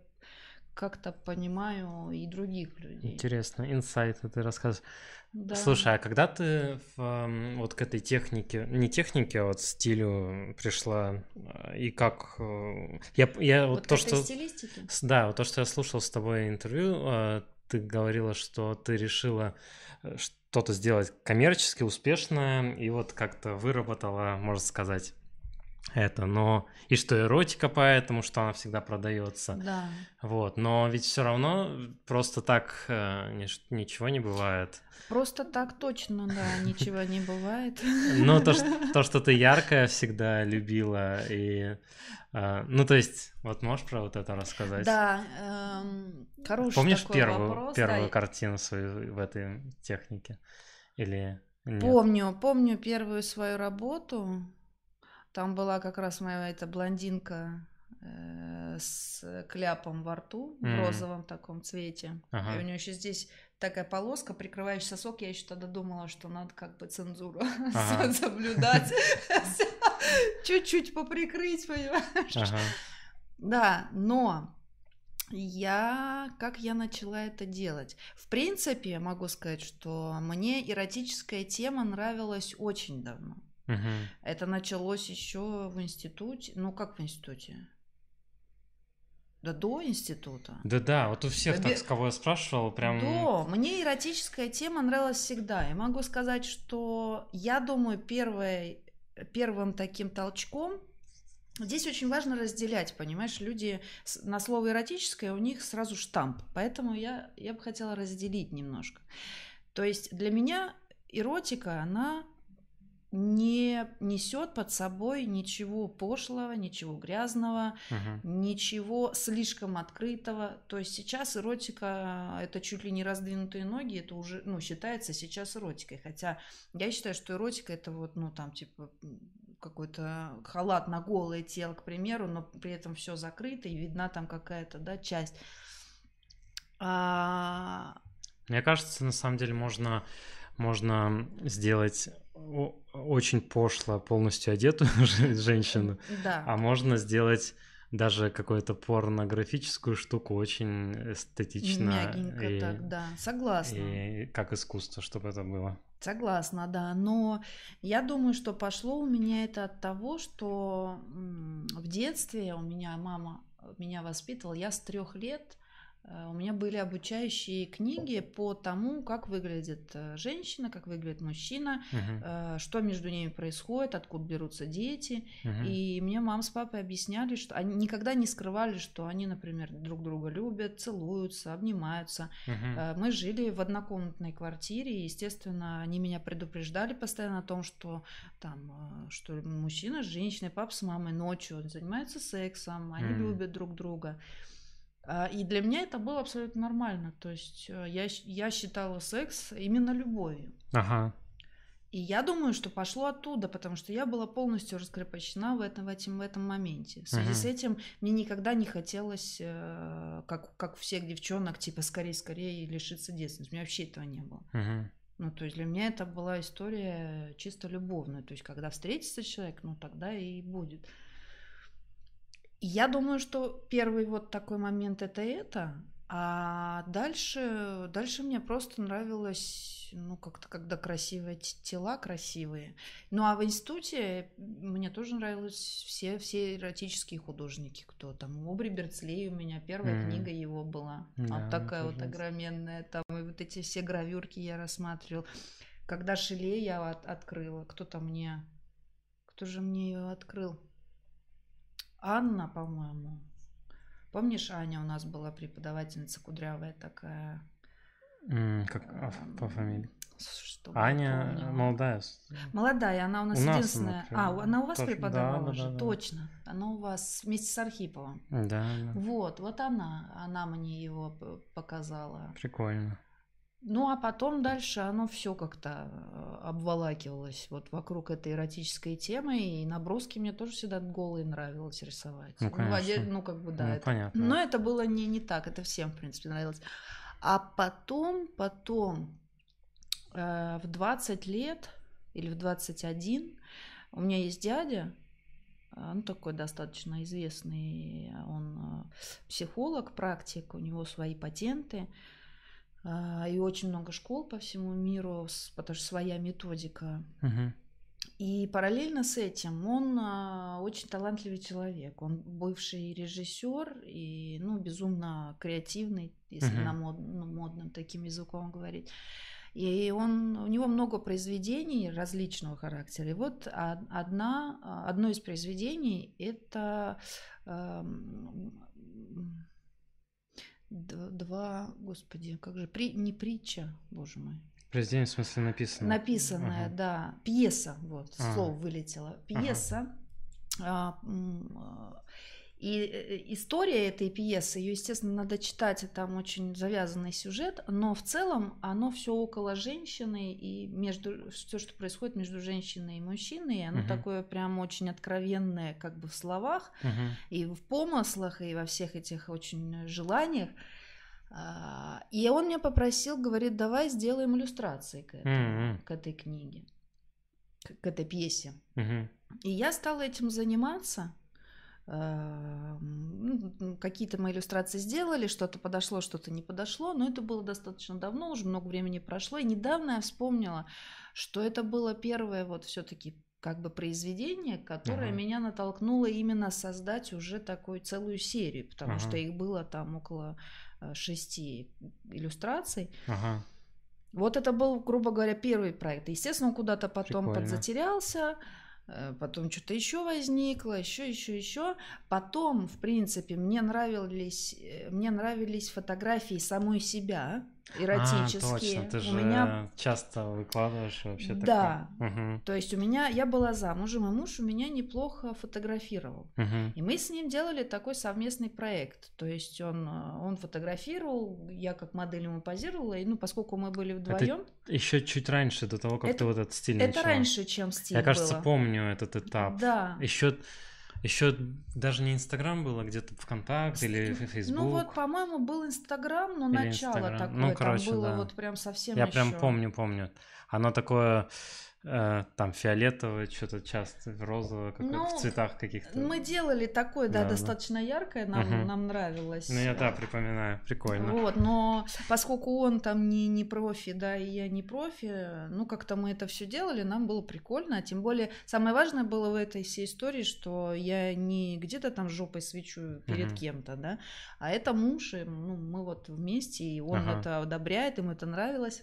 как-то понимаю и других людей. Интересно, инсайт, ты рассказываешь. Да. Слушай, а когда ты в, вот к этой технике, не технике, а вот стилю пришла, а, и как... Э, я, я вот, вот то, что... Стилистики? Да, вот то, что я слушал с тобой интервью, а, ты говорила, что ты решила, что э, что-то сделать коммерчески успешное и вот как-то выработала, можно сказать, это, но и что эротика, поэтому что она всегда продается. Да. Вот, но ведь все равно просто так э, ничего не бывает. Просто так точно, да, [laughs] ничего не бывает. Ну, [laughs] то, что, ты яркая всегда любила, и... Э, ну, то есть, вот можешь про вот это рассказать? Да, эм, хороший Помнишь первую, первую картину свою в этой технике? Или... Нет? Помню, помню первую свою работу. Там была как раз моя эта блондинка э, с кляпом во рту mm в розовом таком цвете. Ага. И у нее еще здесь такая полоска, прикрывающий сосок. Я еще тогда думала, что надо как бы цензуру [laughs] ага. соблюдать. [laughs] Чуть-чуть поприкрыть, понимаешь? Да, но я, как я начала это делать? В принципе, могу сказать, что мне эротическая тема нравилась очень давно. Угу. Это началось еще в институте, ну как в институте? Да до института. Да, да, вот у всех, да, так, с кого я спрашивала, прям... Да, мне эротическая тема нравилась всегда. Я могу сказать, что я думаю, первое, первым таким толчком Здесь очень важно разделять, понимаешь, люди на слово эротическое у них сразу штамп, поэтому я, я бы хотела разделить немножко. То есть для меня эротика, она не несет под собой ничего пошлого, ничего грязного, угу. ничего слишком открытого. То есть сейчас эротика это чуть ли не раздвинутые ноги, это уже ну, считается сейчас эротикой. Хотя я считаю, что эротика это вот, ну там типа какой-то халат на голое тело, к примеру, но при этом все закрыто и видна там какая-то да, часть. А... Мне кажется, на самом деле можно, можно сделать очень пошло полностью одетую [laughs] женщину, да. а можно сделать даже какую-то порнографическую штуку очень эстетично. Мягенько и, так, да, согласна. И как искусство, чтобы это было. Согласна, да, но я думаю, что пошло у меня это от того, что в детстве у меня мама меня воспитывала, я с трех лет Э, у меня были обучающие книги по тому, как выглядит э, женщина, как выглядит мужчина, угу. что между ними происходит, откуда берутся дети. Угу. И мне мама с папой объясняли, что они никогда не скрывали, что они, например, друг друга любят, целуются, обнимаются. Угу. Мы жили в однокомнатной квартире, и, естественно, они меня предупреждали постоянно о том, что там, что мужчина с женщиной, папа с мамой ночью занимаются сексом, они угу. любят друг друга. А, и для меня это было абсолютно нормально. То есть э, я, я считала секс именно любовью. Ага. И я думаю, что пошло оттуда, потому что я была полностью раскрепощена в этом, в этом, в этом моменте. В связи uh-huh. с этим мне никогда не хотелось, э, как, как всех девчонок, типа скорее-скорее лишиться детства. У меня вообще этого не было. Uh-huh. Ну, то есть для меня это была история чисто любовная. То есть, когда встретится человек, ну тогда и будет. uh я думаю, что первый вот такой момент это это, а дальше, дальше мне просто нравилось, ну, как-то, когда красивые тела красивые. Ну, а в институте мне тоже нравились все, все эротические художники, кто там. Обри Берцлей у меня первая mm. книга его была. Yeah, вот ну, такая вот огроменная. Там и вот эти все гравюрки я рассматривал. Когда Шеле я от, открыла, кто-то мне... Кто же мне ее открыл? Анна, по-моему. Помнишь, Аня у нас была преподавательница кудрявая такая? Mm, как эм, а, по фамилии? Что Аня помню. молодая. Молодая, она у нас у единственная. она, а, она у вас Тоже, преподавала да, же, да, да, точно. Она у вас вместе с Архиповым. Да, да. Вот, вот она, она мне его показала. Прикольно. Ну, а потом дальше оно все как-то э, обволакивалось вот вокруг этой эротической темы, и наброски мне тоже всегда голые нравилось рисовать. Ну, ну а конечно. Ну, отдель... ну как бы, да. Ну, это... понятно. Но это было не, не так, это всем, в принципе, нравилось. А потом, потом, э, в 20 лет или в 21, у меня есть дядя, он э, ну, такой достаточно известный, э, он психолог, практик, у него свои патенты – а, и очень много школ по всему миру, потому что своя методика. Угу. И параллельно с этим он а, очень талантливый человек. Он бывший режиссер и ну, безумно креативный, если угу. на мод, ну, модном таким языком говорить. И он, у него много произведений различного характера. И вот одна, а, одно из произведений это эм, два, господи, как же, при, не притча, боже мой. Произведение в смысле написано. Написанное, ага. да, пьеса, вот, ага. слово вылетело, пьеса. Ага. А, а и э, э, история этой пьесы, ее, естественно, надо читать, и там очень завязанный сюжет, но в целом оно все около женщины и между все, что происходит между женщиной и мужчиной, оно угу. такое прям очень откровенное, как бы в словах угу. и в помыслах и во всех этих очень желаниях. А, и он меня попросил, говорит, давай сделаем иллюстрации к, этому, угу. к этой книге, к, к этой пьесе. Угу. И я стала этим заниматься. А, ну, какие-то мои иллюстрации сделали, что-то подошло, что-то не подошло, но это было достаточно давно, уже много времени прошло. И недавно я вспомнила, что это было первое вот все-таки как бы произведение, которое ага. меня натолкнуло именно создать уже такую целую серию, потому ага. что их было там около э, шести иллюстраций. Ага. Вот это был, грубо говоря, первый проект. Естественно, он куда-то потом Прикольно. подзатерялся. Э, потом что-то еще возникло, еще, еще, еще. Потом, в принципе, мне нравились, э, мне нравились фотографии самой себя, эротические. А, точно, ты же у меня... часто выкладываешь вообще Да, такое. Угу. то есть у меня, я была замужем, и муж у меня неплохо фотографировал. Угу. И мы с ним делали такой совместный проект, то есть он, э, он фотографировал, я как модель ему позировала, и ну, поскольку мы были вдвоем... Это еще чуть раньше, до того, как это, ты вот этот стиль Это начала. раньше, чем стиль Я, кажется, было. помню этот этап. Да. Еще еще даже не Инстаграм было, а где-то ВКонтакте или ну, Фейсбук. Ну вот, по-моему, был Инстаграм, но или начало Instagram. Ну, такое. Ну, короче, там было да. вот прям совсем Я еще... прям помню, помню. Оно такое Э, там фиолетовое, что-то часто розовое, как ну, в цветах каких-то. Мы делали такое, да, да достаточно да. яркое, нам, угу. нам нравилось. Ну, я да, припоминаю, прикольно. Вот, но поскольку он там не, не профи, да, и я не профи, ну, как-то мы это все делали, нам было прикольно. Тем более, самое важное было в этой всей истории, что я не где-то там жопой свечу перед угу. кем-то, да, а это муж, и ну, мы вот вместе, и он ага. это одобряет, ему это нравилось.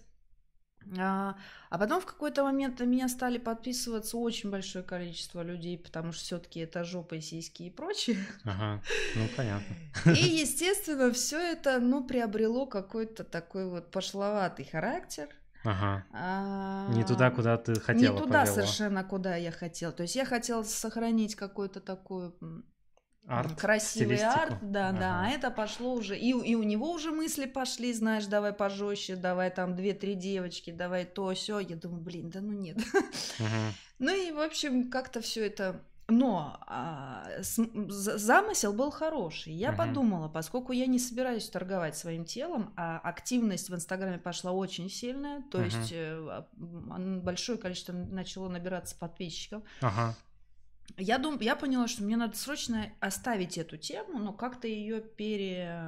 А, а потом в какой-то момент на меня стали подписываться очень большое количество людей, потому что все-таки это жопы, сиськи и прочее. Ага, ну понятно. [laughs] И, естественно, все это, ну, приобрело какой-то такой вот пошловатый характер. Ага. А... Не туда, куда ты хотела. Не туда повела. совершенно, куда я хотела. То есть я хотела сохранить какую-то такую арт, красивый стилистику. арт, да, ага. да, а это пошло уже, и, и у него уже мысли пошли, знаешь, давай пожестче, давай там две-три девочки, давай то, все, я думаю, блин, да ну нет. Ну и, в общем, как-то все это но а, с, замысел был хороший. Я угу. подумала, поскольку я не собираюсь торговать своим телом, а активность в Инстаграме пошла очень сильная, то угу. есть э, большое количество начало набираться подписчиков. Ага я, дум, я поняла, что мне надо срочно оставить эту тему, но как-то ее пере,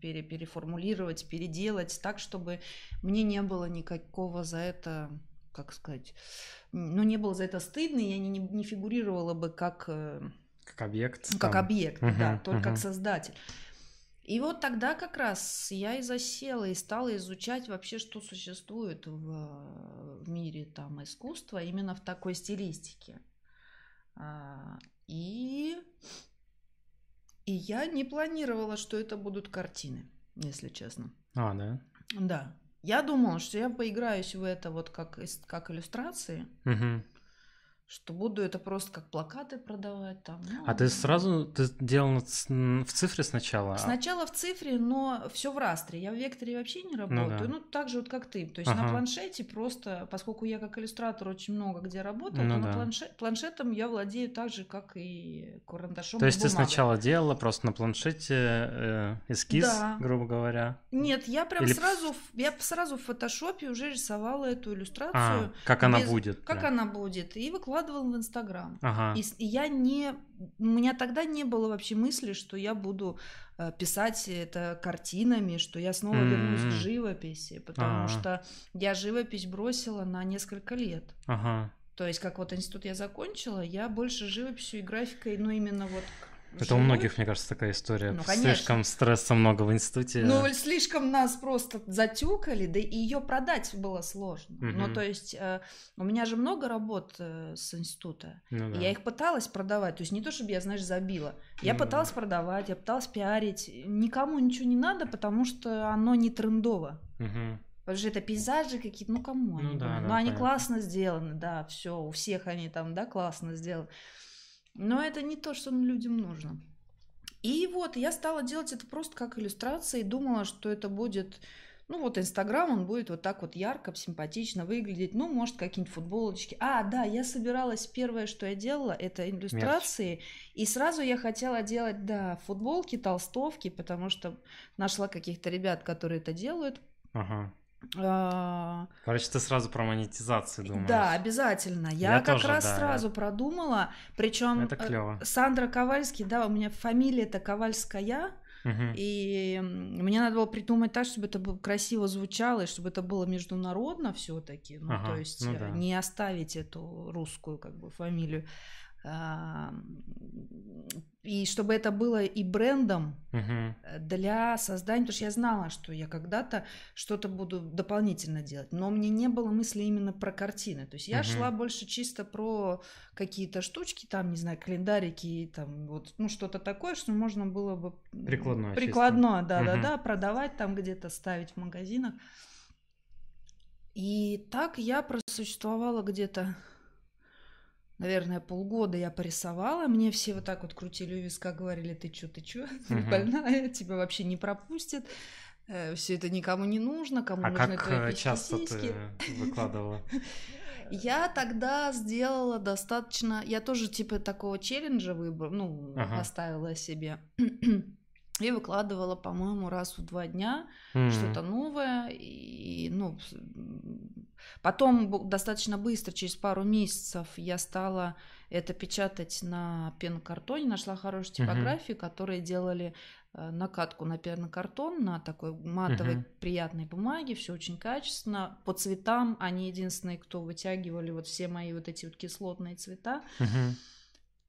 пере, переформулировать, переделать так, чтобы мне не было никакого за это, как сказать, ну, не было за это стыдно, и я не, не фигурировала бы как... Э, как объект. Как там. объект, угу, да, только угу. как создатель. И вот тогда как раз я и засела, и стала изучать вообще, что существует в, в мире там искусства именно в такой стилистике. А, и, и я не планировала, что это будут картины, если честно. А, да? Да. Я думала, что я поиграюсь в это вот как, как иллюстрации. Угу что буду это просто как плакаты продавать там. Ну, а ты сразу ты делал в цифре сначала? А? Сначала в цифре, но все в растре. Я в векторе вообще не ну работаю. Ну, да. ну так же вот как ты. То есть ага. на планшете просто, поскольку я как иллюстратор очень много где работала, ну, то да. на планшет, планшетом я владею так же, как и карандашом. То есть ты сначала делала просто на планшете э, эскиз, да. грубо говоря? Нет, я прям Или... сразу, я сразу в фотошопе уже рисовала эту а, иллюстрацию. А, как без, она будет? Как да. она будет и выкладывала выкладывала в Инстаграм. Ага. И, я не... У меня тогда не было вообще мысли, что я буду э, писать это картинами, что я снова mm-hmm. вернусь к живописи, потому ага. что я живопись бросила на несколько лет. Ага. То есть, как вот институт я закончила, я больше живописью и графикой, ну, именно вот к это у многих, мне кажется, такая история. Ну, Слишком стресса много в институте. Ну, слишком нас просто затюкали, да и ее продать было сложно. Угу. Ну, то есть э, у меня же много работ э, с института. Ну, да. Я их пыталась продавать. То есть не то, чтобы я, знаешь, забила. Я ну, пыталась да. продавать, я пыталась пиарить. Никому ничего не надо, потому что оно не трендово. Угу. Потому что это пейзажи какие-то, ну кому ну, они? Да, были? Ну, да, ну, они понятно. классно сделаны, да, все, у всех они там, да, классно сделаны. Но это не то, что людям нужно. И вот я стала делать это просто как иллюстрации, думала, что это будет, ну вот Инстаграм, он будет вот так вот ярко, симпатично выглядеть, ну может какие-нибудь футболочки. А, да, я собиралась, первое, что я делала, это иллюстрации, Мерч. и сразу я хотела делать, да, футболки, толстовки, потому что нашла каких-то ребят, которые это делают. Ага. А, Короче, ты сразу про монетизацию думаешь. Да, обязательно. Я, Я как тоже, раз да, сразу да. продумала. Причем э, Сандра Ковальский, да, у меня фамилия это Ковальская. И мне надо было придумать так, чтобы это красиво звучало, и чтобы это было международно все-таки. Ну, ага, то есть ну э, да. не оставить эту русскую как бы фамилию. А, и чтобы это было и брендом угу. для создания, потому что я знала, что я когда-то что-то буду дополнительно делать, но у меня не было мысли именно про картины, то есть я угу. шла больше чисто про какие-то штучки, там, не знаю, календарики, там, вот, ну, что-то такое, что можно было бы... Прикладное. Прикладное, да-да-да, угу. продавать там где-то, ставить в магазинах. И так я просуществовала где-то наверное, полгода я порисовала, мне все вот так вот крутили у виска, говорили, ты чё, ты чё, ты [laughs] угу. больная, тебя вообще не пропустят, э, все это никому не нужно, кому а нужны как твои э, часто сиськи. ты выкладывала? [laughs] Я тогда сделала достаточно, я тоже типа такого челленджа выбрала, ну, ага. поставила себе. [clears throat] и выкладывала, по-моему, раз в два дня mm-hmm. что-то новое. И, ну, потом достаточно быстро, через пару месяцев, я стала это печатать на пенокартоне, нашла хорошие типографии, mm-hmm. которые делали э, накатку на пенокартон, на такой матовой uh-huh. приятной бумаге, все очень качественно. По цветам они единственные, кто вытягивали вот все мои вот эти вот кислотные цвета. Uh-huh.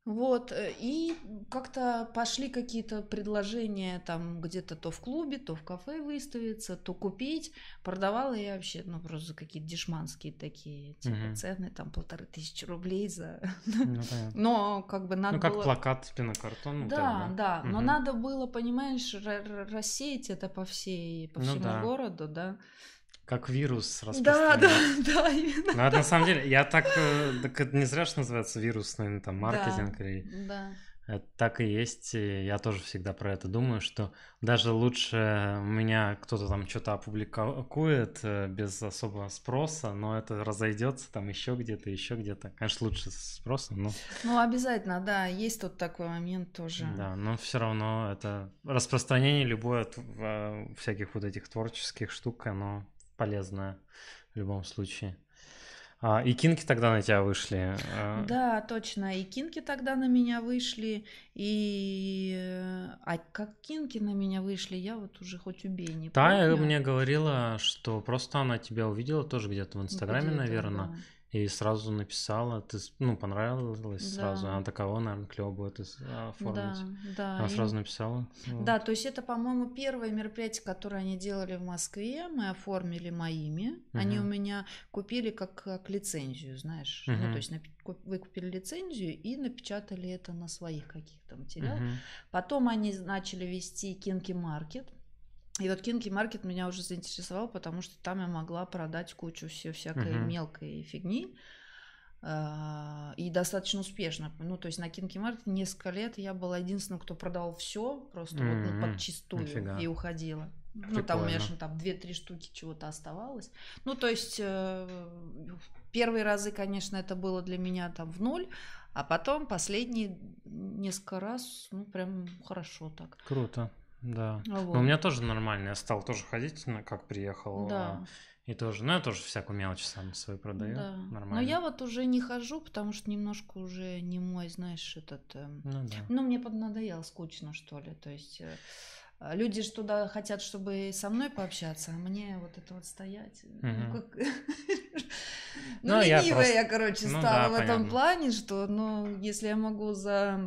Вот, э, и как-то пошли какие-то предложения там где-то то в клубе, то в кафе выставиться, то купить. Продавала я вообще, ну, просто какие-то дешманские такие типа, угу. цены, там полторы тысячи рублей за... [laughs] Ну, но как бы надо Ну, как было... плакат пенокартон. Да, там, да, да, угу. но надо было, понимаешь, рассеять это по всей, по ну всему ну, да. городу, да. Как вирус распространяется. Да, да, [laughs] да, именно. Ну, это а на самом деле, я так... Э, так это не зря, что называется вирусный, там, маркетинг да, или... Да. Это так и есть, и я тоже всегда про это думаю, что даже лучше у меня кто-то там что-то опубликует э, без особого спроса, но это разойдется там еще где-то, еще где-то. Конечно, лучше с спросом, но... Ну, обязательно, да, есть тут такой момент тоже. Да, но все равно это распространение любое от э, всяких вот этих творческих штук, оно полезная в любом случае. А, и кинки тогда на тебя вышли. А? Да, точно. И кинки тогда на меня вышли. И э, а как кинки на меня вышли, я вот уже хоть убей не Та помню. мне говорила, что просто она тебя увидела тоже где-то в Инстаграме, где наверное. Да и сразу написала, ты, ну, понравилось да. сразу, она такого, наверное, клево будет а, оформить. Да, да. Она и... сразу написала. Вот. Да, то есть это, по-моему, первое мероприятие, которое они делали в Москве, мы оформили моими, угу. они у меня купили как, как лицензию, знаешь, угу. ну, то есть выкупили лицензию и напечатали это на своих каких-то материалах. Угу. Потом они начали вести кинки-маркет, и вот Кинки Маркет меня уже заинтересовал, потому что там я могла продать кучу все всякой uh-huh. мелкой фигни. А, и достаточно успешно. Ну, то есть на Кинки Маркет несколько лет я была единственным, кто продал все просто mm-hmm. вот, ну, подчистую Нифига. и уходила. Прикольно. Ну, там у меня же там 2-3 штуки чего-то оставалось. Ну, то есть э, первые разы, конечно, это было для меня там в ноль, а потом последние несколько раз, ну, прям хорошо так. Круто. Да. Вот. А Но у меня тоже нормально. Я стал тоже ходить, ну, как приехал. Да. А, и тоже, ну я тоже всякую мелочь сам свою продаю. Да. Нормально. Но я вот уже не хожу, потому что немножко уже не мой, знаешь, этот... Эм, ну, да. ну мне поднадоело, скучно, что ли. То есть э, а, люди же туда хотят, чтобы со мной пообщаться, а мне вот это вот стоять. Угу. Ну, как... [laughs] ну, ну ленивая я, просто... я, короче, ну, стала да, в понятно. этом плане, что, ну, если я могу за...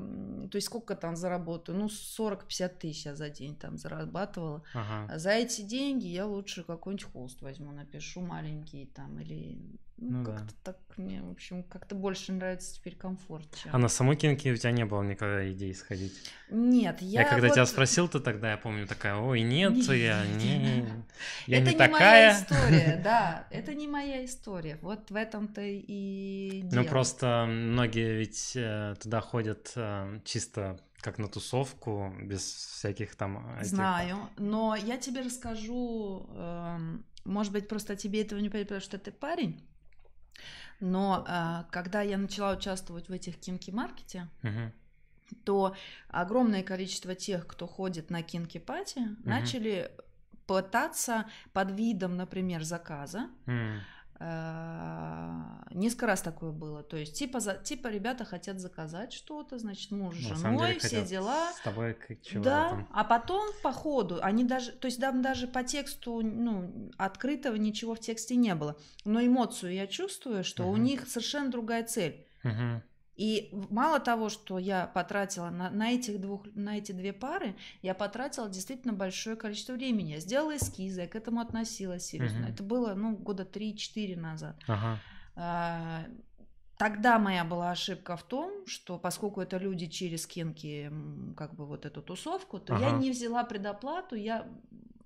То есть сколько там заработаю? Ну, 40-50 тысяч я за день там зарабатывала. Ага. А за эти деньги я лучше какой-нибудь холст возьму, напишу маленький там или ну, ну, как-то да. так мне, в общем, как-то больше нравится теперь комфорт. Чем... А на самой кинки у тебя не было никогда идеи сходить? Нет, я... Я когда вот... тебя спросил, ты тогда, я помню, такая, ой, нет, я не... Я это не, такая. [laughs] Это не моя история, [laughs] да, это не моя история, вот в этом-то и Ну, просто многие ведь э, туда ходят э, чисто как на тусовку, без всяких там... Знаю, но я тебе расскажу, эм, может быть, просто тебе этого не понять потому что ты парень, но а, когда я начала участвовать в этих кинки-маркете, угу. то огромное количество тех, кто ходит на кинки-пати, угу. начали пытаться под видом, например, заказа mm. Э, несколько раз такое было. То есть, типа, за, типа ребята хотят заказать что-то, значит, муж с женой, все дела. С тобой чего да, там. а потом по ходу, они даже, то есть там даже по тексту, ну, открытого ничего в тексте не было. Но эмоцию я чувствую, что угу. у них совершенно другая цель. Угу. И мало того, что я потратила на, на, этих двух, на эти две пары, я потратила действительно большое количество времени. Я сделала эскизы, я к этому относилась серьезно. Mm-hmm. Это было ну, года 3-4 назад. Ага. А, Тогда моя была ошибка в том, что поскольку это люди через кинки, как бы вот эту тусовку, то ага. я не взяла предоплату. Я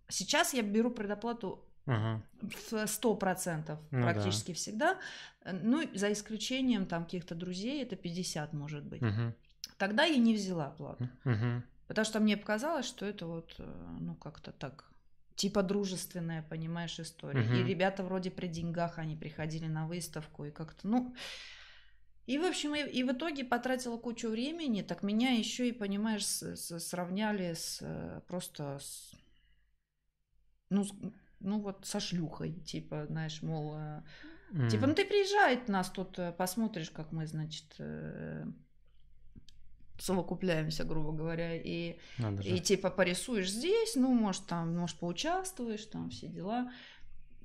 сейчас я беру предоплату в сто процентов ну практически да. всегда, э, ну за исключением там каких-то друзей это 50 может быть. Угу. Тогда я не взяла плату, угу. потому что мне показалось, что это вот э, ну как-то так типа дружественная, понимаешь, история. Угу. И ребята вроде при деньгах они приходили на выставку и как-то ну и, в общем, и, и в итоге потратила кучу времени, так меня еще и, понимаешь, с, с, сравняли с э, просто с, ну, ну вот со шлюхой, типа, знаешь, мол, mm. типа, ну ты приезжай, нас тут э, посмотришь, как мы, значит, э, совокупляемся, грубо говоря, и, и типа порисуешь здесь, ну, может, там, ну, может, поучаствуешь, там, все дела.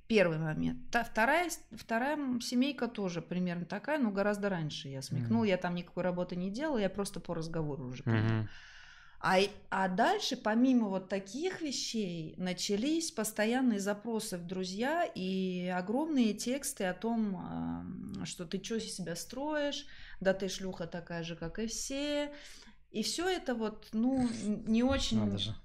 Первый момент. Та, вторая, вторая семейка тоже примерно такая, но гораздо раньше я смекнул, mm я там никакой работы не делала, я просто по разговору уже поняла. Mm-hmm. А, а дальше, помимо вот таких вещей, начались постоянные запросы в друзья и огромные тексты о том, что ты что себя строишь, да ты шлюха такая же, как и все. И все это вот, ну, не очень... Надо же.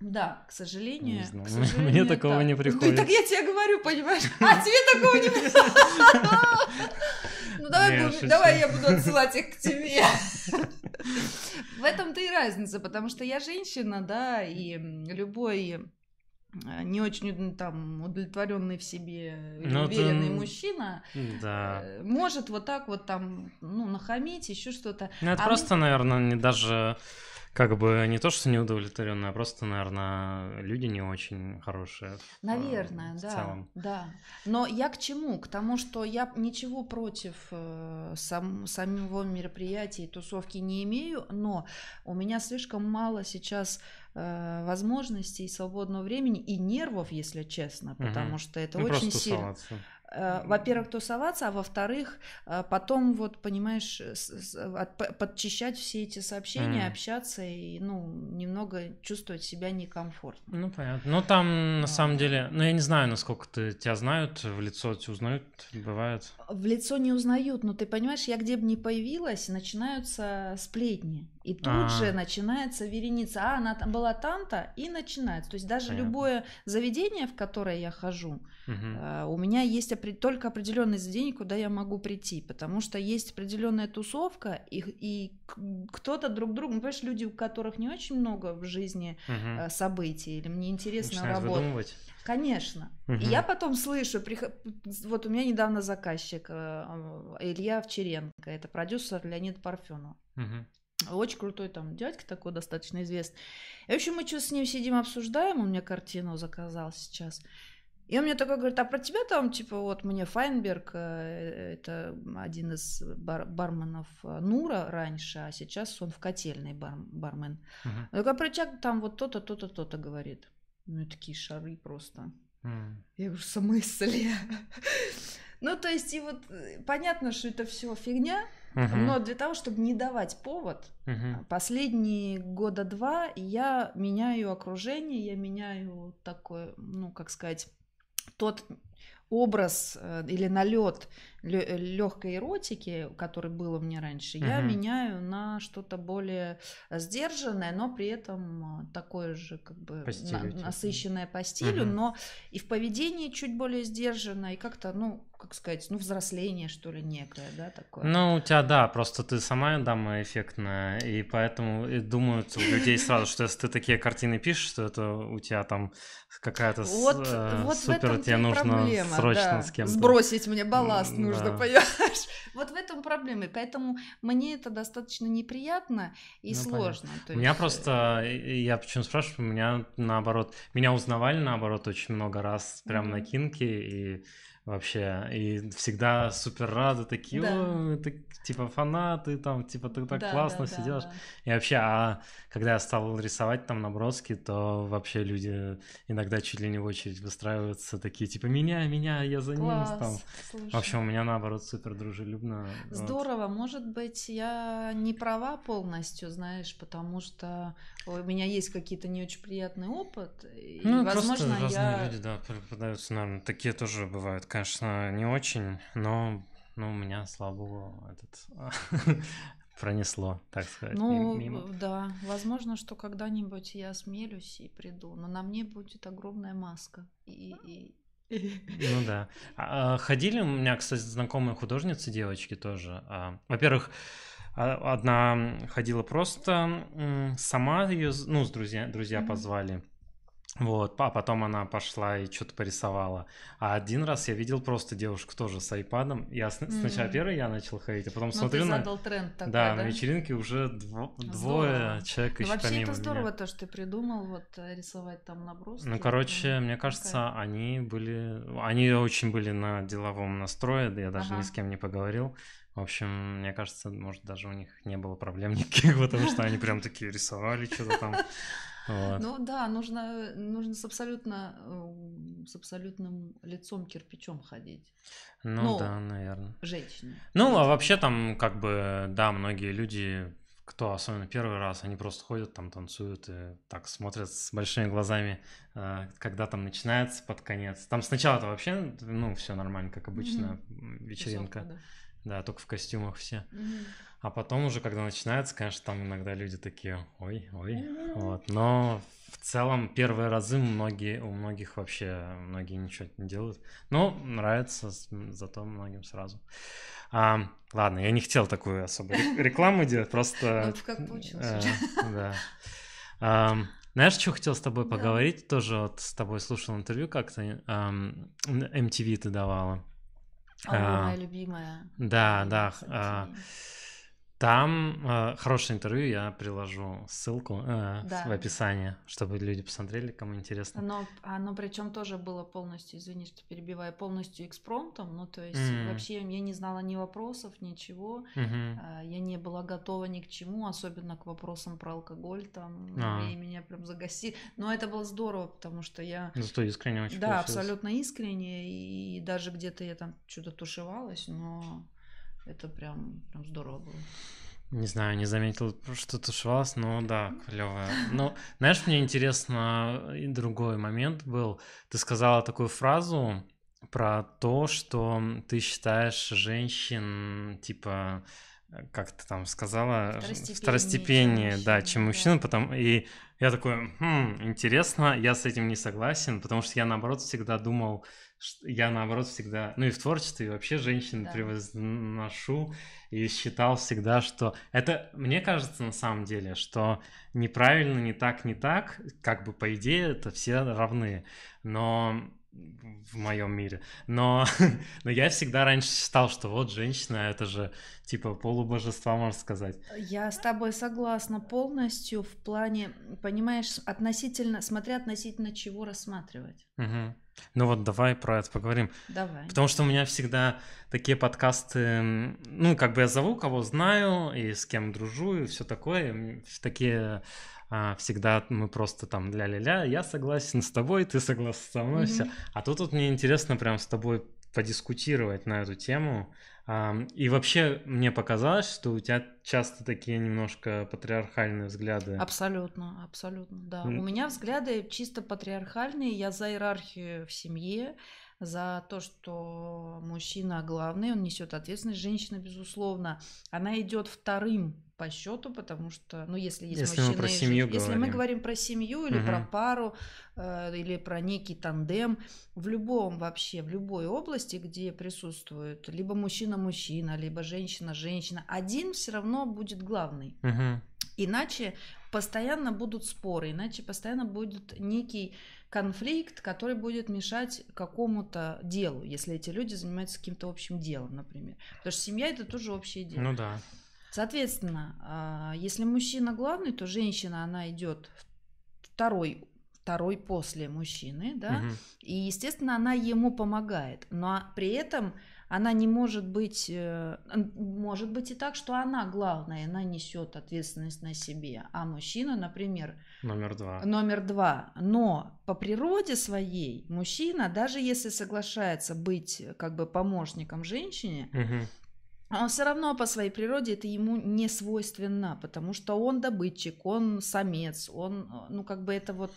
Да, к сожалению. Не знаю. К [laughs] сожалению Мне такого да. не ну, приходит. так я тебе говорю, понимаешь? [laughs] А тебе такого не приходит? [laughs] Ну давай, давай я буду отсылать их к тебе. В этом-то и разница, потому что я женщина, да, и любой э, не очень там удовлетворенный в себе Но ну, уверенный ты... мужчина да. Э, может вот так вот там ну нахамить еще что-то. Ну это а просто, мы... наверное, не даже как бы не то, что неудовлетворенные, а просто, наверное, люди не очень хорошие. А, наверное, в, да. В целом. Да. Но я к чему? К тому, что я ничего против э, сам, самого мероприятия и тусовки не имею, но у меня слишком мало сейчас э, возможностей, свободного времени и нервов, если честно, потому угу. что это ну, очень сильно. Э, во-первых, тусоваться, а во-вторых, э, потом вот, понимаешь, э, подчищать все эти сообщения, mm. общаться и, ну, немного чувствовать себя некомфортно. Ну, понятно. Но ну, там, на самом деле, ну, я не знаю, насколько ты, тебя знают, в лицо тебя узнают, бывает. В лицо не узнают, но ты понимаешь, я где бы ни появилась, начинаются сплетни. И тут А-а-а. же начинается вереница. А, она там была там-то, и начинается. То есть даже Понятно. любое заведение, в которое я хожу, угу. у меня есть опри- только определенное заведение, куда я могу прийти, потому что есть определенная тусовка, и, и кто-то друг другу, ну, понимаешь, люди, у которых не очень много в жизни угу. событий, или мне интересно работать. Конечно. Угу. И я потом слышу, приход... вот у меня недавно заказчик э, Илья Овчаренко, это продюсер Леонид Парфенов. Угу. Очень крутой там дядька такой достаточно известный. И, в общем, мы что с ним сидим, обсуждаем. Он мне картину заказал сейчас. И он мне такой говорит, а про тебя там, типа, вот мне Файнберг, э, это один из бар барменов э, Нура раньше, а сейчас он в котельной бар бармен. Угу. Я говорю, «А про тебя там вот то-то, то-то, то-то говорит. Ну, такие шары просто. Mm. Я говорю, в смысле? [laughs] ну, то есть, и вот э, понятно, что это все фигня, Угу. Но для того, чтобы не давать повод, угу. последние года два я меняю окружение, я меняю такой, ну, как сказать, тот образ э, или налет легкой эротики, который был у меня раньше, угу. я меняю на что-то более сдержанное, но при этом а, такое же как бы на, типа. насыщенное по стилю, угу. но и в поведении чуть более сдержанное, и как-то ну как сказать, ну, взросление, что ли, некое, да, такое. Ну, у тебя, да, просто ты сама дама эффектная, и поэтому и думают у людей сразу, что если ты такие картины пишешь, что это у тебя там какая-то вот, с, э, вот супер, тебе нужно проблема, срочно да. с кем-то. Сбросить мне балласт да. нужно, понимаешь? [laughs] Вот в этом проблема, и поэтому мне это достаточно неприятно и ну, сложно. То есть... У меня э, просто, я почему спрашиваю, у меня наоборот, меня узнавали, наоборот, очень много раз прям mm-hmm. на кинке, и Вообще, и всегда супер рады, такие, да. ты, типа, фанаты, там, типа, ты так да, классно да, сидишь. Да, да. И вообще, а когда я стал рисовать там наброски, то вообще люди иногда чуть ли не в очередь выстраиваются, такие, типа, меня, меня, я за Класс, ним, Слушай. В общем, у меня, наоборот, супер дружелюбно. Здорово, вот. может быть, я не права полностью, знаешь, потому что у меня есть какие-то не очень приятный опыт, и, ну, возможно, просто я... люди, да, попадаются, наверное, такие тоже бывают, конечно, не очень, но ну, меня, слава богу, этот [laughs] пронесло, так сказать. Ну, мимо. да, возможно, что когда-нибудь я смелюсь и приду, но на мне будет огромная маска. И, и... [laughs] Ну да. А, а, ходили у меня, кстати, знакомые художницы, девочки тоже. А, во-первых, а, одна ходила просто сама ее, ну, с друзья, друзья mm-hmm. позвали. Вот, а потом она пошла и что-то порисовала. А один раз я видел просто девушку тоже с айпадом. Я с... mm-hmm. сначала первый я начал ходить, а потом Но ну, смотрю ты на... задал тренд такой, да, да, на вечеринке уже дво... двое человек ну, еще вообще помимо это здорово меня. то, что ты придумал вот э, рисовать там наброски. Ну, короче, мне кажется, такая... они были... Они очень были на деловом настрое, да я даже ага. ни с кем не поговорил. В общем, мне кажется, может, даже у них не было проблем [laughs] никаких, потому что они прям такие рисовали что-то там. [laughs] Вот. Ну да, нужно, нужно с, абсолютно, эм, с абсолютным лицом кирпичом ходить. Ну, ну да, наверное. Женщины. Ну, а вообще там, как бы, да, многие люди кто особенно первый раз, они просто ходят там, танцуют и так смотрят с большими глазами, э, когда там начинается под конец. Там сначала-то вообще, ну, все нормально, как обычно, mm-hmm. вечеринка. Песовка, да. да, только в костюмах все. Mm-hmm. А потом уже, когда начинается, конечно, там иногда люди такие, ой, ой, вот. Но в целом первые разы многие, у многих вообще, многие ничего не делают. Но нравится, зато многим сразу. А, ладно, я не хотел такую особую [laughs] рекламу делать, просто... Вот ну, как получилось. Э, да. Знаешь, что хотел с тобой поговорить? Тоже вот с тобой слушал интервью как-то, MTV ты давала. О, моя а, любимая. Да, да. Там э, хорошее интервью, я приложу ссылку э, да. в описании, чтобы люди посмотрели, кому интересно. Но оно причем тоже было полностью, извини, что перебиваю, полностью экспромтом, ну то есть mm. вообще я не знала ни вопросов, ничего, mm-hmm. э, я не была готова ни к чему, особенно к вопросам про алкоголь там, а. и меня прям загасили. Но это было здорово, потому что я... Зато искренне очень Да, получилось. абсолютно искренне, и даже где-то я там что-то тушевалась, но это прям, прям здорово было. Не знаю, не заметил, что тушевалась, но да, клевая. Ну, знаешь, мне интересно, и другой момент был. Ты сказала такую фразу про то, что ты считаешь женщин, типа, Э, как то там сказала, второстепеннее, второстепеннее да, чем мужчина, да. потом и я такой, хм, интересно, я с этим не согласен, потому что я наоборот всегда думал, что я наоборот всегда, ну и в творчестве и вообще женщин да. превозношу и считал всегда, что это, мне кажется, на самом деле, что неправильно, не так, не так, как бы по идее это все равны, но в моем мире. Но, [laughs] но я всегда раньше считал, что вот женщина это же типа полубожества, можно сказать. Я с тобой согласна полностью в плане, понимаешь, относительно, смотря относительно чего рассматривать. Угу. Ну вот давай про это поговорим. Давай. Потому что у меня всегда такие подкасты, ну как бы я зову, кого знаю и с кем дружу и все такое, такие а, всегда мы просто там ля-ля-ля, я согласен с тобой, ты согласен со мной, mm-hmm. все. А тут вот мне интересно прям с тобой подискутировать на эту тему. А, и вообще мне показалось, что у тебя часто такие немножко патриархальные взгляды. Абсолютно, абсолютно, да. Mm. У меня взгляды чисто патриархальные. Я за иерархию в семье, за то, что мужчина главный, он несет ответственность. Женщина, безусловно, она идет вторым по счету, потому что, ну, если есть если мужчина мы про семью и... если мы говорим про семью или угу. про пару э, или про некий тандем, в любом вообще, в любой области, где присутствует либо мужчина-мужчина, либо женщина-женщина, один все равно будет главный. Угу. Иначе постоянно будут споры, иначе постоянно будет некий конфликт, который будет мешать какому-то делу, если эти люди занимаются каким-то общим делом, например. Потому что семья это тоже общее дело. Ну да. Соответственно, а, если мужчина главный, то женщина, она идет второй второй после мужчины, да, угу. и естественно она ему помогает, но при этом она не может быть, э, может быть и так, что она главная, она несет ответственность на себе, а мужчина, например, номер два. Номер два. Но по природе своей мужчина, даже если соглашается быть как бы помощником женщине, угу он а все равно по своей природе это ему не свойственно, потому что он добытчик, он самец, он, э, ну, как бы это вот...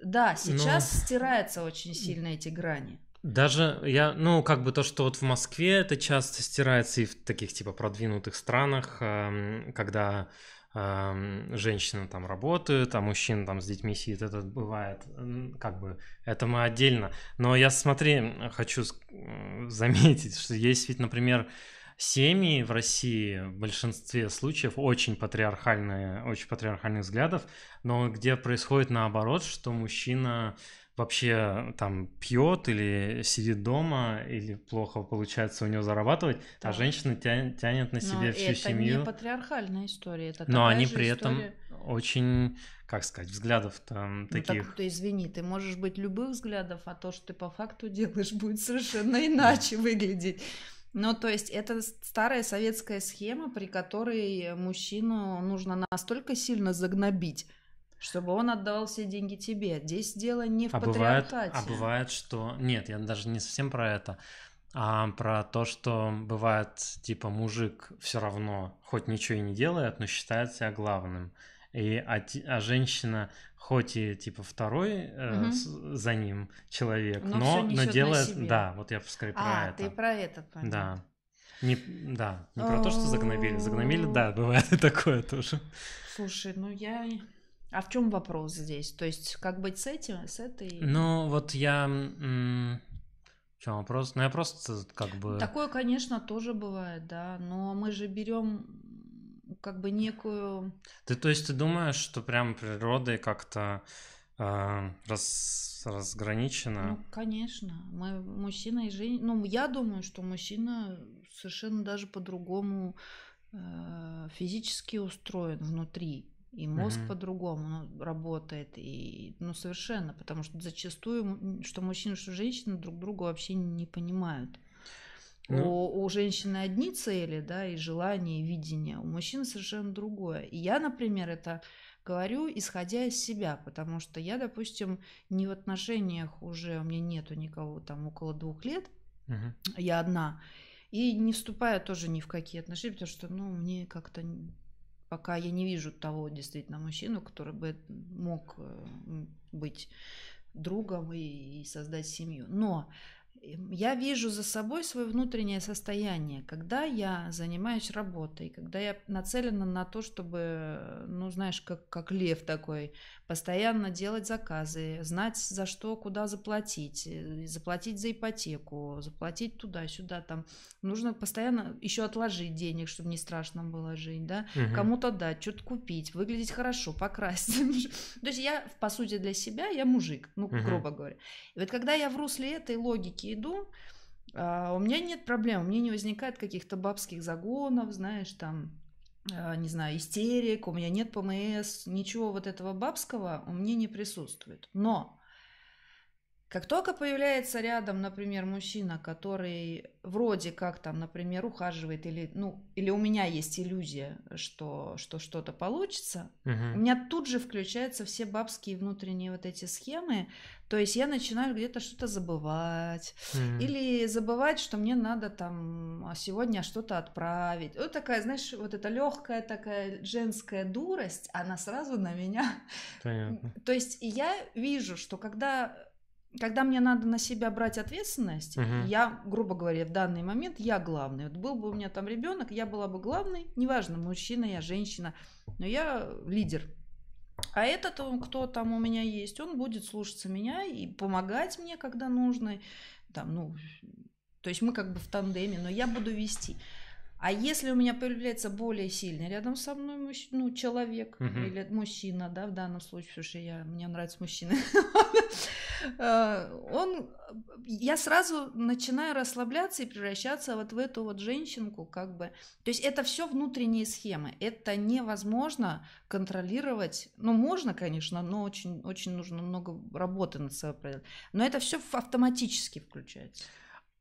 Да, ну, сейчас Но... стираются очень сильно эти грани. Даже я, ну, как бы то, что вот в Москве это часто стирается и в таких типа продвинутых странах, эм, когда эм, женщины там работают, а мужчина там с детьми сидит, это бывает, как бы, это мы отдельно. Но я, смотри, хочу заметить, что есть ведь, например, семьи в России в большинстве случаев очень патриархальные, очень патриархальных взглядов, но где происходит наоборот, что мужчина вообще там пьет или сидит дома, или плохо получается у него зарабатывать, да. а женщина тянет, тянет на себе Но всю это семью. Это не патриархальная история, это Но они при этом история... очень, как сказать, взглядов там ну, таких. Так, то извини, ты можешь быть любых взглядов, а то, что ты по факту делаешь, будет совершенно иначе выглядеть. Ну, то есть это старая советская схема, при которой мужчину нужно настолько сильно загнобить, чтобы он отдавал все деньги тебе. Здесь дело не в а, а патриархате. а бывает, что... Нет, я даже не совсем про это, а про то, что бывает, типа, мужик все равно хоть ничего и не делает, но считает себя главным. И, а, а женщина хоть и типа второй э, угу. с, за ним человек, но, но, но делает, да, вот я скорее про а, это. ты про этот момент. Да. Не, да, не про то, что загнобили. Загнобили, да, бывает и такое тоже. Слушай, ну я... А в чем вопрос здесь? То есть, как быть с этим, с этой? Ну, вот я... В чем вопрос? Ну, я просто как бы... Такое, конечно, тоже бывает, да, но мы же берем как бы некую... Ты, то есть ты думаешь, что прям природой как-то э, а, раз, разграничена? Ну, конечно. Мы мужчина и женщина... Ну, я думаю, что мужчина совершенно даже по-другому э, физически устроен внутри. И мозг mm по-другому работает, и ну совершенно, потому что зачастую что мужчина, что женщина друг друга вообще не понимают. Ну. У, у женщины одни цели, да, и желания, и видения, у мужчин совершенно другое. И я, например, это говорю, исходя из себя, потому что я, допустим, не в отношениях уже, у меня нету никого там около двух лет, угу. я одна, и не вступая тоже ни в какие отношения, потому что, ну, мне как-то пока я не вижу того действительно мужчину, который бы мог э, быть другом и, и создать семью. Но Эм, я вижу за собой свое внутреннее состояние, когда я занимаюсь работой, когда я нацелена на то, чтобы, э, ну, знаешь, как, как лев такой, постоянно делать заказы, знать за что, куда заплатить, заплатить за ипотеку, заплатить туда-сюда, там нужно постоянно еще отложить денег, чтобы не страшно было жить, да, угу. кому-то дать, что-то купить, выглядеть хорошо, покрасить. [laughs] То есть я, по сути, для себя, я мужик, ну, угу. грубо говоря. И вот когда я в русле этой логики иду, а, у меня нет проблем, у меня не возникает каких-то бабских загонов, знаешь, там Э, не знаю, истерик, у меня нет ПМС, ничего вот этого бабского у меня не присутствует. Но как только появляется рядом, например, мужчина, который вроде как там, например, ухаживает или, ну, или у меня есть иллюзия, что, что что-то получится, угу. у меня тут же включаются все бабские внутренние вот эти схемы, то есть я начинаю где-то что-то забывать угу. или забывать, что мне надо там а сегодня что-то отправить. Вот такая, знаешь, вот эта легкая такая женская дурость, она сразу на меня. Понятно. То есть я вижу, что когда когда мне надо на себя брать ответственность, Uh-huh. я, грубо говоря, в данный момент я главный. Вот был бы у меня там ребенок, я была бы главной, неважно, мужчина я, женщина, но я лидер. А этот, кто там у меня есть, он будет слушаться меня и помогать мне, когда нужно. Там, ну, то есть мы как бы в тандеме, но я буду вести. А если у меня появляется более сильный рядом со мной мужч... ну, человек Uh-huh. или мужчина, да, в данном случае, потому что я, мне нравятся мужчины, [laughs] э, он, я сразу начинаю расслабляться и превращаться вот в эту вот женщинку, как бы. То есть это все внутренние схемы, это невозможно контролировать. Ну, можно, конечно, но очень, очень нужно много работы над собой. Но это все автоматически включается.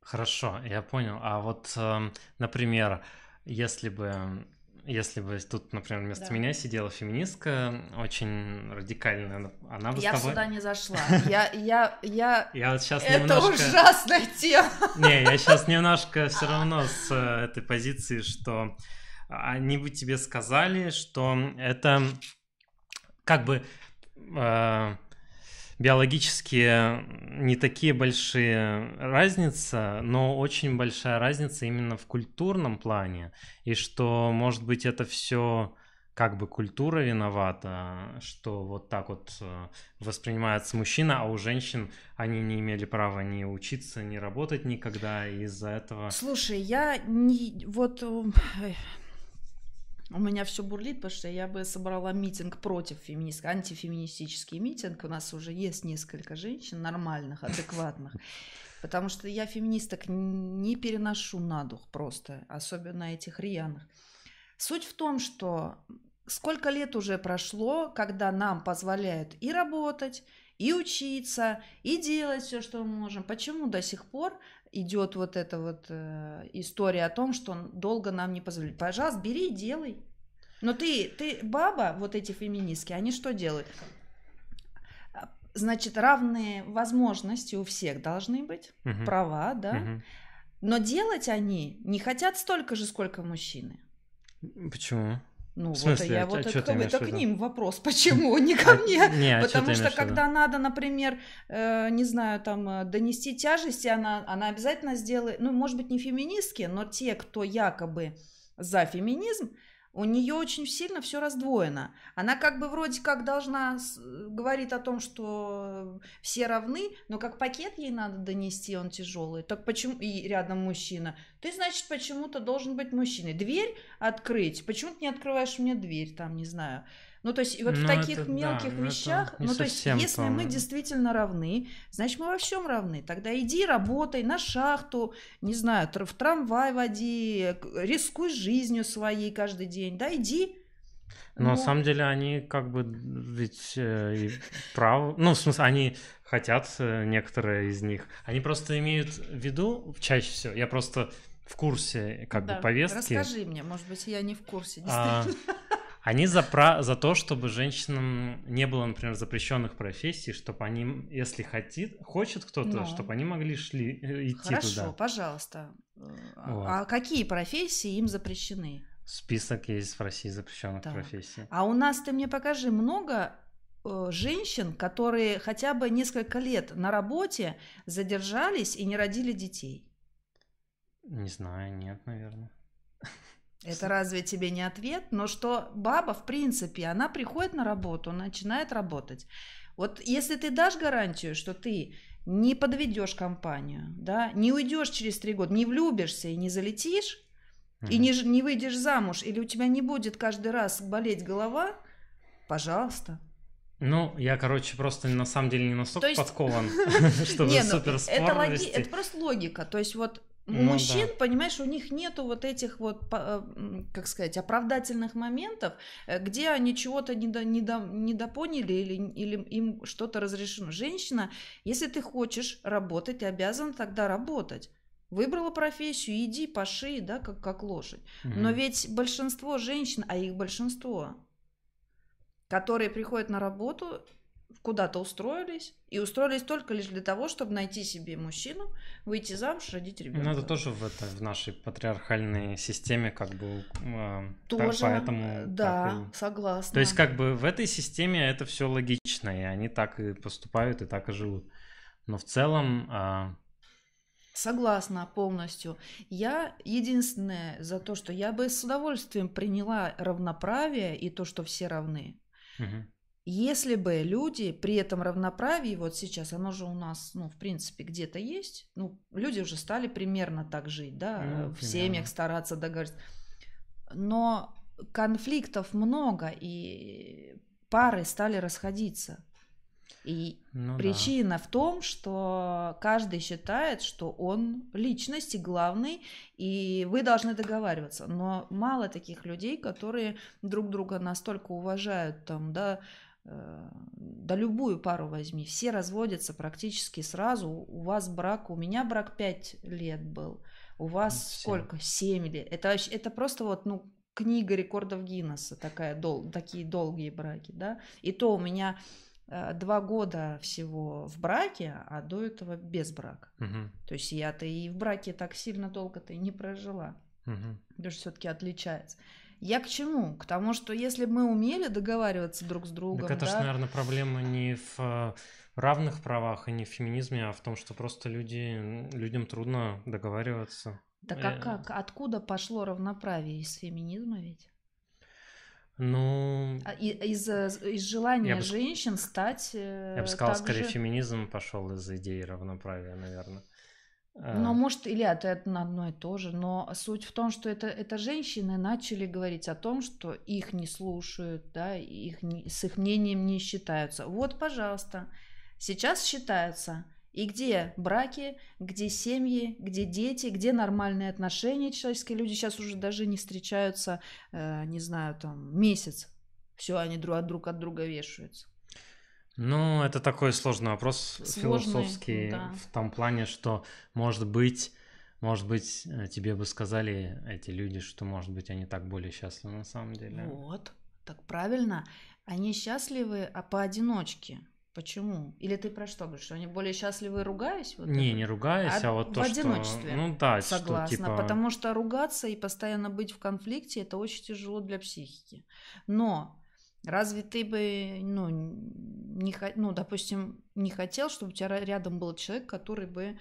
Хорошо, я понял. А вот, эм, например, если бы если бы тут, например, вместо да. меня сидела феминистка, очень радикальная, она бы я с тобой... сюда не зашла. [laughs] Я, я, я... Я вот сейчас Это немножко... ужасная тема. [laughs] Не, я сейчас немножко все равно с э, этой позиции, что они бы тебе сказали, что это как бы э, биологически не такие большие разницы, но очень большая разница именно в культурном плане, и что, может быть, это все как бы культура виновата, что вот так вот э, воспринимается мужчина, а у женщин они не имели права ни учиться, ни работать никогда, из-за этого... Слушай, я не... Вот э, у меня все бурлит, потому что я бы собрала митинг против феминистов, антифеминистический митинг. У нас уже есть несколько женщин нормальных, [laughs] адекватных. Потому что я феминисток не переношу на дух просто, особенно этих рьяных. Суть в том, что сколько лет уже прошло, когда нам позволяют и работать, и учиться, и делать все, что мы можем. Почему до сих пор идет вот эта вот э, история о том, что он долго нам не позволили. Пожалуйста, бери и делай. Но ты, ты баба, вот эти феминистки, они что делают? А, значит, равные возможности у всех должны быть, угу. права, да. Угу. Но делать они не хотят столько же, сколько мужчины. Почему? Ну, в а смысле, вот я а вот это, это, это к ним вопрос, почему [laughs] а, не ко мне? Не, а Потому что, что когда надо, например, э, не знаю, там э, донести тяжести, она, она обязательно сделает, ну, может быть, не феминистки, но те, кто якобы за феминизм, у нее очень сильно все раздвоено. Она как бы вроде как должна говорит о том, что все равны, но как пакет ей надо донести, он тяжелый. Так почему и рядом мужчина? Ты значит почему-то должен быть мужчиной. Дверь открыть. Почему ты не открываешь мне дверь там, не знаю? Ну, то есть, вот но в таких это, мелких да, вещах, ну, то есть, если по мы действительно равны, значит, мы во всем равны. Тогда иди работай на шахту, не знаю, в трамвай води, рискуй жизнью своей каждый день, да, иди. Но, но... на самом деле они как бы ведь э, прав, ну в смысле они хотят э, некоторые из них, они просто имеют в виду чаще всего. Я просто в курсе как да. бы повестки. Расскажи мне, может быть я не в курсе. А, они за, про, за то, чтобы женщинам не было, например, запрещенных профессий, чтобы они, если хотит, хочет кто-то, Но. Ну. чтобы они могли шли, э, идти Хорошо, туда. Хорошо, пожалуйста. А, а вот. А какие профессии им запрещены? Список есть в России запрещенных так. профессий. А у нас, ты мне покажи, много э, женщин, которые хотя бы несколько лет на работе задержались и не родили детей? Не знаю, нет, наверное. Это разве тебе не ответ? Но что баба, в принципе, она приходит на работу, начинает работать. Вот если ты дашь гарантию, что ты не подведешь компанию, да, не уйдешь через три года, не влюбишься и не залетишь, и не, не выйдешь замуж, или у тебя не будет каждый раз болеть голова, пожалуйста, ну, я, короче, просто на самом деле не настолько есть... подкован, [laughs] [laughs] чтобы ну, супер Это просто логика. То есть вот ну, мужчин, да. понимаешь, у них нету вот этих вот, э, как сказать, оправдательных моментов, э, где они чего-то недопоняли или, или им что-то разрешено. Женщина, если ты хочешь работать, ты обязан тогда работать. Выбрала профессию, иди по да, как, как лошадь. Mm-hmm. Но ведь большинство женщин, а их большинство, которые приходят на работу, куда-то устроились, и устроились только лишь для того, чтобы найти себе мужчину, выйти замуж, родить ребенка. Ну, это тоже в, это, в нашей патриархальной системе, как бы, э, тоже, поэтому... Э, да, и... согласна. То есть, как бы, в этой системе это все логично, и они так и поступают, и так и живут. Но в целом... Э... Согласна полностью. Я единственное за то, что я бы с удовольствием приняла равноправие и то, что все равны. Угу. Если бы люди при этом равноправии, вот сейчас оно же у нас, ну, в принципе, где-то есть, ну, люди уже стали примерно так жить, да, ну, в семьях стараться договориться. Но конфликтов много, и пары стали расходиться. И ну, причина да. в том, что каждый считает, что он личность и главный, и вы должны договариваться. Но мало таких людей, которые друг друга настолько уважают, там, да, Э, да любую пару возьми, все разводятся практически сразу. У вас брак, у меня брак 5 лет был, у вас 7. сколько? 7 лет. Это, это просто вот, ну, книга рекордов Гиннесса, такая, дол, такие долгие браки, да. И то у меня э, два года всего в браке, а до этого без брака. Угу. То есть я-то и в браке так сильно долго-то и не прожила. Угу. Потому что все-таки отличается. Я к чему? К тому, что если бы мы умели договариваться друг с другом... Так это да? же, наверное, проблема не в э, равных правах и не в феминизме, а в том, что просто люди, людям трудно договариваться. Так а э, как? Откуда пошло равноправие? Из феминизма ведь? Ну... А, из, э, из желания бы, женщин стать... Я бы сказал, также... скорее феминизм пошел из идеи равноправия, наверное. Но ну, а. может или это, это на одно и то же, но суть в том, что это, это женщины начали говорить о том, что их не слушают, да, их не, с их мнением не считаются. Вот, пожалуйста, сейчас считаются. И где браки, где семьи, где дети, где нормальные отношения человеческие. Люди сейчас уже даже не встречаются, э, не знаю, там месяц. Все, они друг от друга вешаются. Ну, это такой сложный вопрос сложный, философский да. в том плане, что, может быть, может быть, э, тебе бы сказали эти люди, что, может быть, они так более счастливы на самом деле. Вот, так правильно. Они счастливы, а поодиночке. Почему? Или ты про что говоришь? Что они более счастливы, ругаясь? Вот не, это? не ругаясь, а, а вот в одиночестве. Ну да, согласна. Что, типа... Потому что ругаться и постоянно быть в конфликте это очень тяжело для психики. Но Разве ты бы, ну, не, ну, допустим, не хотел, чтобы у тебя рядом был человек, который бы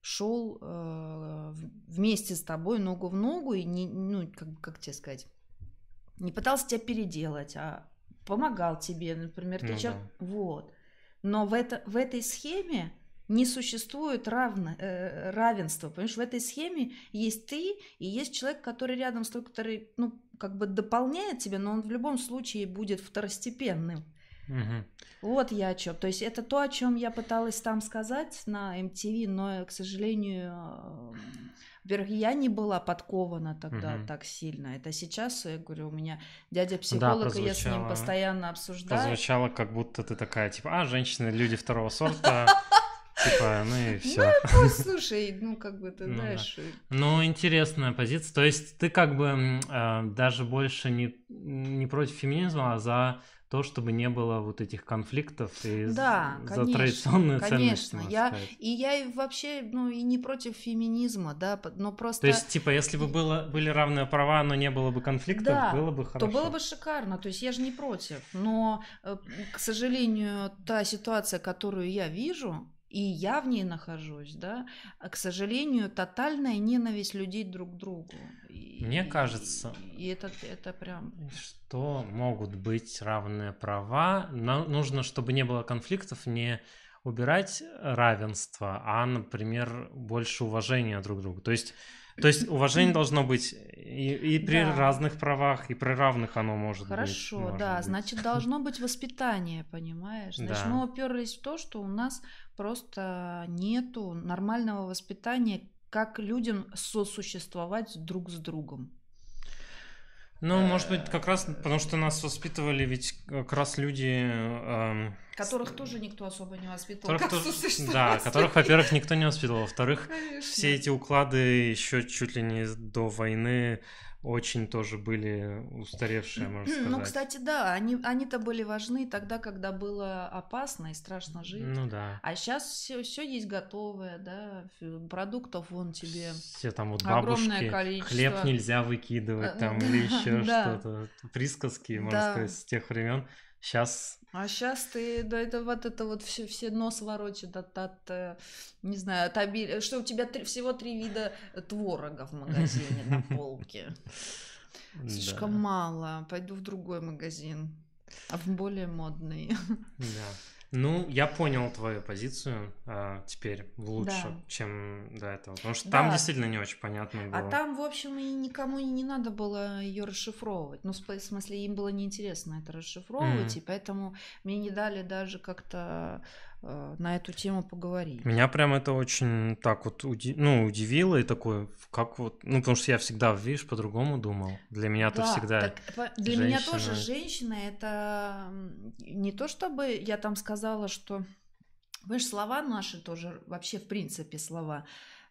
шел э, вместе с тобой ногу в ногу и не, ну, как, как тебе сказать, не пытался тебя переделать, а помогал тебе, например, ты ну, чер... да. вот. Но в это в этой схеме не существует равно, э, равенства. Понимаешь, в этой схеме есть ты и есть человек, который рядом с тобой, который, ну, как бы дополняет тебя, но он в любом случае будет второстепенным. Угу. Вот я о чем. То есть это то, о чем я пыталась там сказать на MTV, эм но, к сожалению, эм, во я не была подкована тогда угу. так сильно. Это сейчас, я говорю, у меня дядя психолог, да, и я с ним постоянно обсуждаю. Прозвучало, как будто ты такая, типа, а, женщины, люди второго сорта, [laughs] Типа, ну и все. Ну, слушай, ну как бы ты ну, Да. Э, ну, интересная позиция. То есть ты как бы э, даже больше не, не против феминизма, а за то, чтобы не было вот этих конфликтов и да, за конечно, традиционную ценность. Конечно, я сказать. и я вообще ну и не против феминизма, да, но просто. То есть типа, если бы было были равные права, но не было бы конфликтов, да, было бы хорошо. То было бы шикарно. То есть я же не против, но э, к сожалению та ситуация, которую я вижу, и я в ней нахожусь, да, а, к сожалению, тотальная ненависть людей друг к другу. И, Мне кажется, и, и это, это прям... что могут быть равные права, но нужно, чтобы не было конфликтов, не убирать равенство, а, например, больше уважения друг к другу. То есть то есть уважение должно быть и, и при да. разных правах, и при равных оно может Хорошо, быть. Хорошо, да. Быть. Значит, должно быть воспитание, понимаешь? Значит, да. мы уперлись в то, что у нас просто нету нормального воспитания, как людям сосуществовать друг с другом. Ну, э, может быть, как раз потому что нас воспитывали ведь как раз люди... Эм, которых тоже никто особо не воспитывал. Как тоже, да, которых, во-первых, никто не воспитывал. Во-вторых, все эти уклады еще чуть ли не до войны очень тоже были устаревшие, можно ну, сказать. Ну, кстати, да, они, они-то были важны тогда, когда было опасно и страшно жить. Ну да. А сейчас все, все есть готовое, да, продуктов вон тебе. Все там вот бабушки, огромное количество. хлеб нельзя выкидывать э, там [laughs] или еще что-то. Присказки, можно сказать, с тех времен. Сейчас... А сейчас ты, да, это вот это вот все, все нос ворочит от, от, э, не знаю, от обилия, что у тебя три, всего три вида творога в магазине на [laughs] полке. Слишком мало, пойду в другой магазин, а в более модный. Да. Ну, я понял твою позицию а, теперь лучше, да. чем до этого. Потому что да. там действительно не очень понятно а было. А там, в общем, и никому не надо было ее расшифровывать. Ну, в смысле, им было неинтересно это расшифровывать, mm. и поэтому мне не дали даже как-то Э, на эту тему поговорить. Меня прям это очень так вот ну, удивило и такое, как вот, ну потому что я всегда, видишь, по-другому думал. Для меня это да, всегда. Так, для меня тоже женщина это не то чтобы я там сказала, что вы слова наши тоже вообще в принципе слова.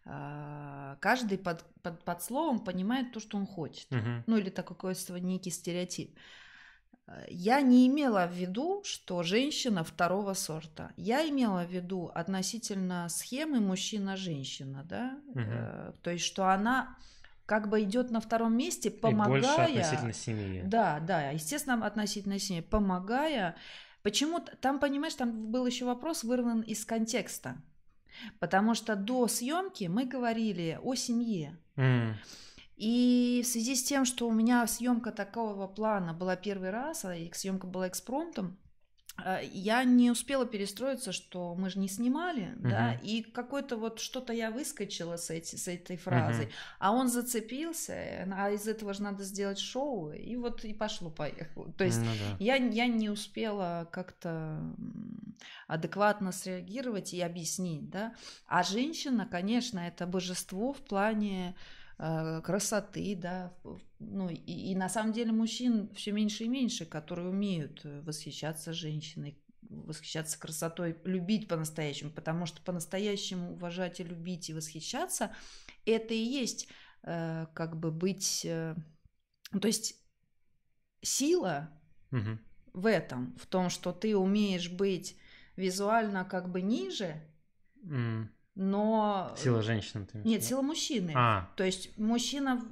А, каждый под, под, под словом понимает то, что он хочет. Угу. Ну или такой какой-то некий стереотип. Э, я не имела в виду, что женщина второго сорта. Я имела в виду относительно схемы мужчина-женщина, да, угу. то есть что она как бы идет на втором месте, помогая. И больше относительно семьи. Да, да, естественно, относительно семьи, помогая. Почему там, понимаешь, там был еще вопрос вырван из контекста, потому что до съемки мы говорили о семье. Mm. И в связи с тем, что у меня съемка такого плана была первый раз, а съемка была экспромтом, а, я не успела перестроиться, что мы же не снимали, Uh -huh. да, и какое-то вот что-то я выскочила с, эти, с этой фразой, Uh -huh. а он зацепился, э, а из этого же надо сделать шоу, и вот и пошло-поехало. То есть ну, да. я, я не успела как-то адекватно среагировать и объяснить, да. А женщина, конечно, это божество в плане Э, красоты, да, ну и, и на самом деле мужчин все меньше и меньше, которые умеют э, восхищаться женщиной, восхищаться красотой, любить по-настоящему, потому что по-настоящему уважать и любить и восхищаться, это и есть э, как бы быть, э, ну, то есть сила угу. в этом, в том, что ты умеешь быть визуально как бы ниже, mm но... Э, сила женщины, ты Нет, сила мужчины. А. То есть мужчина...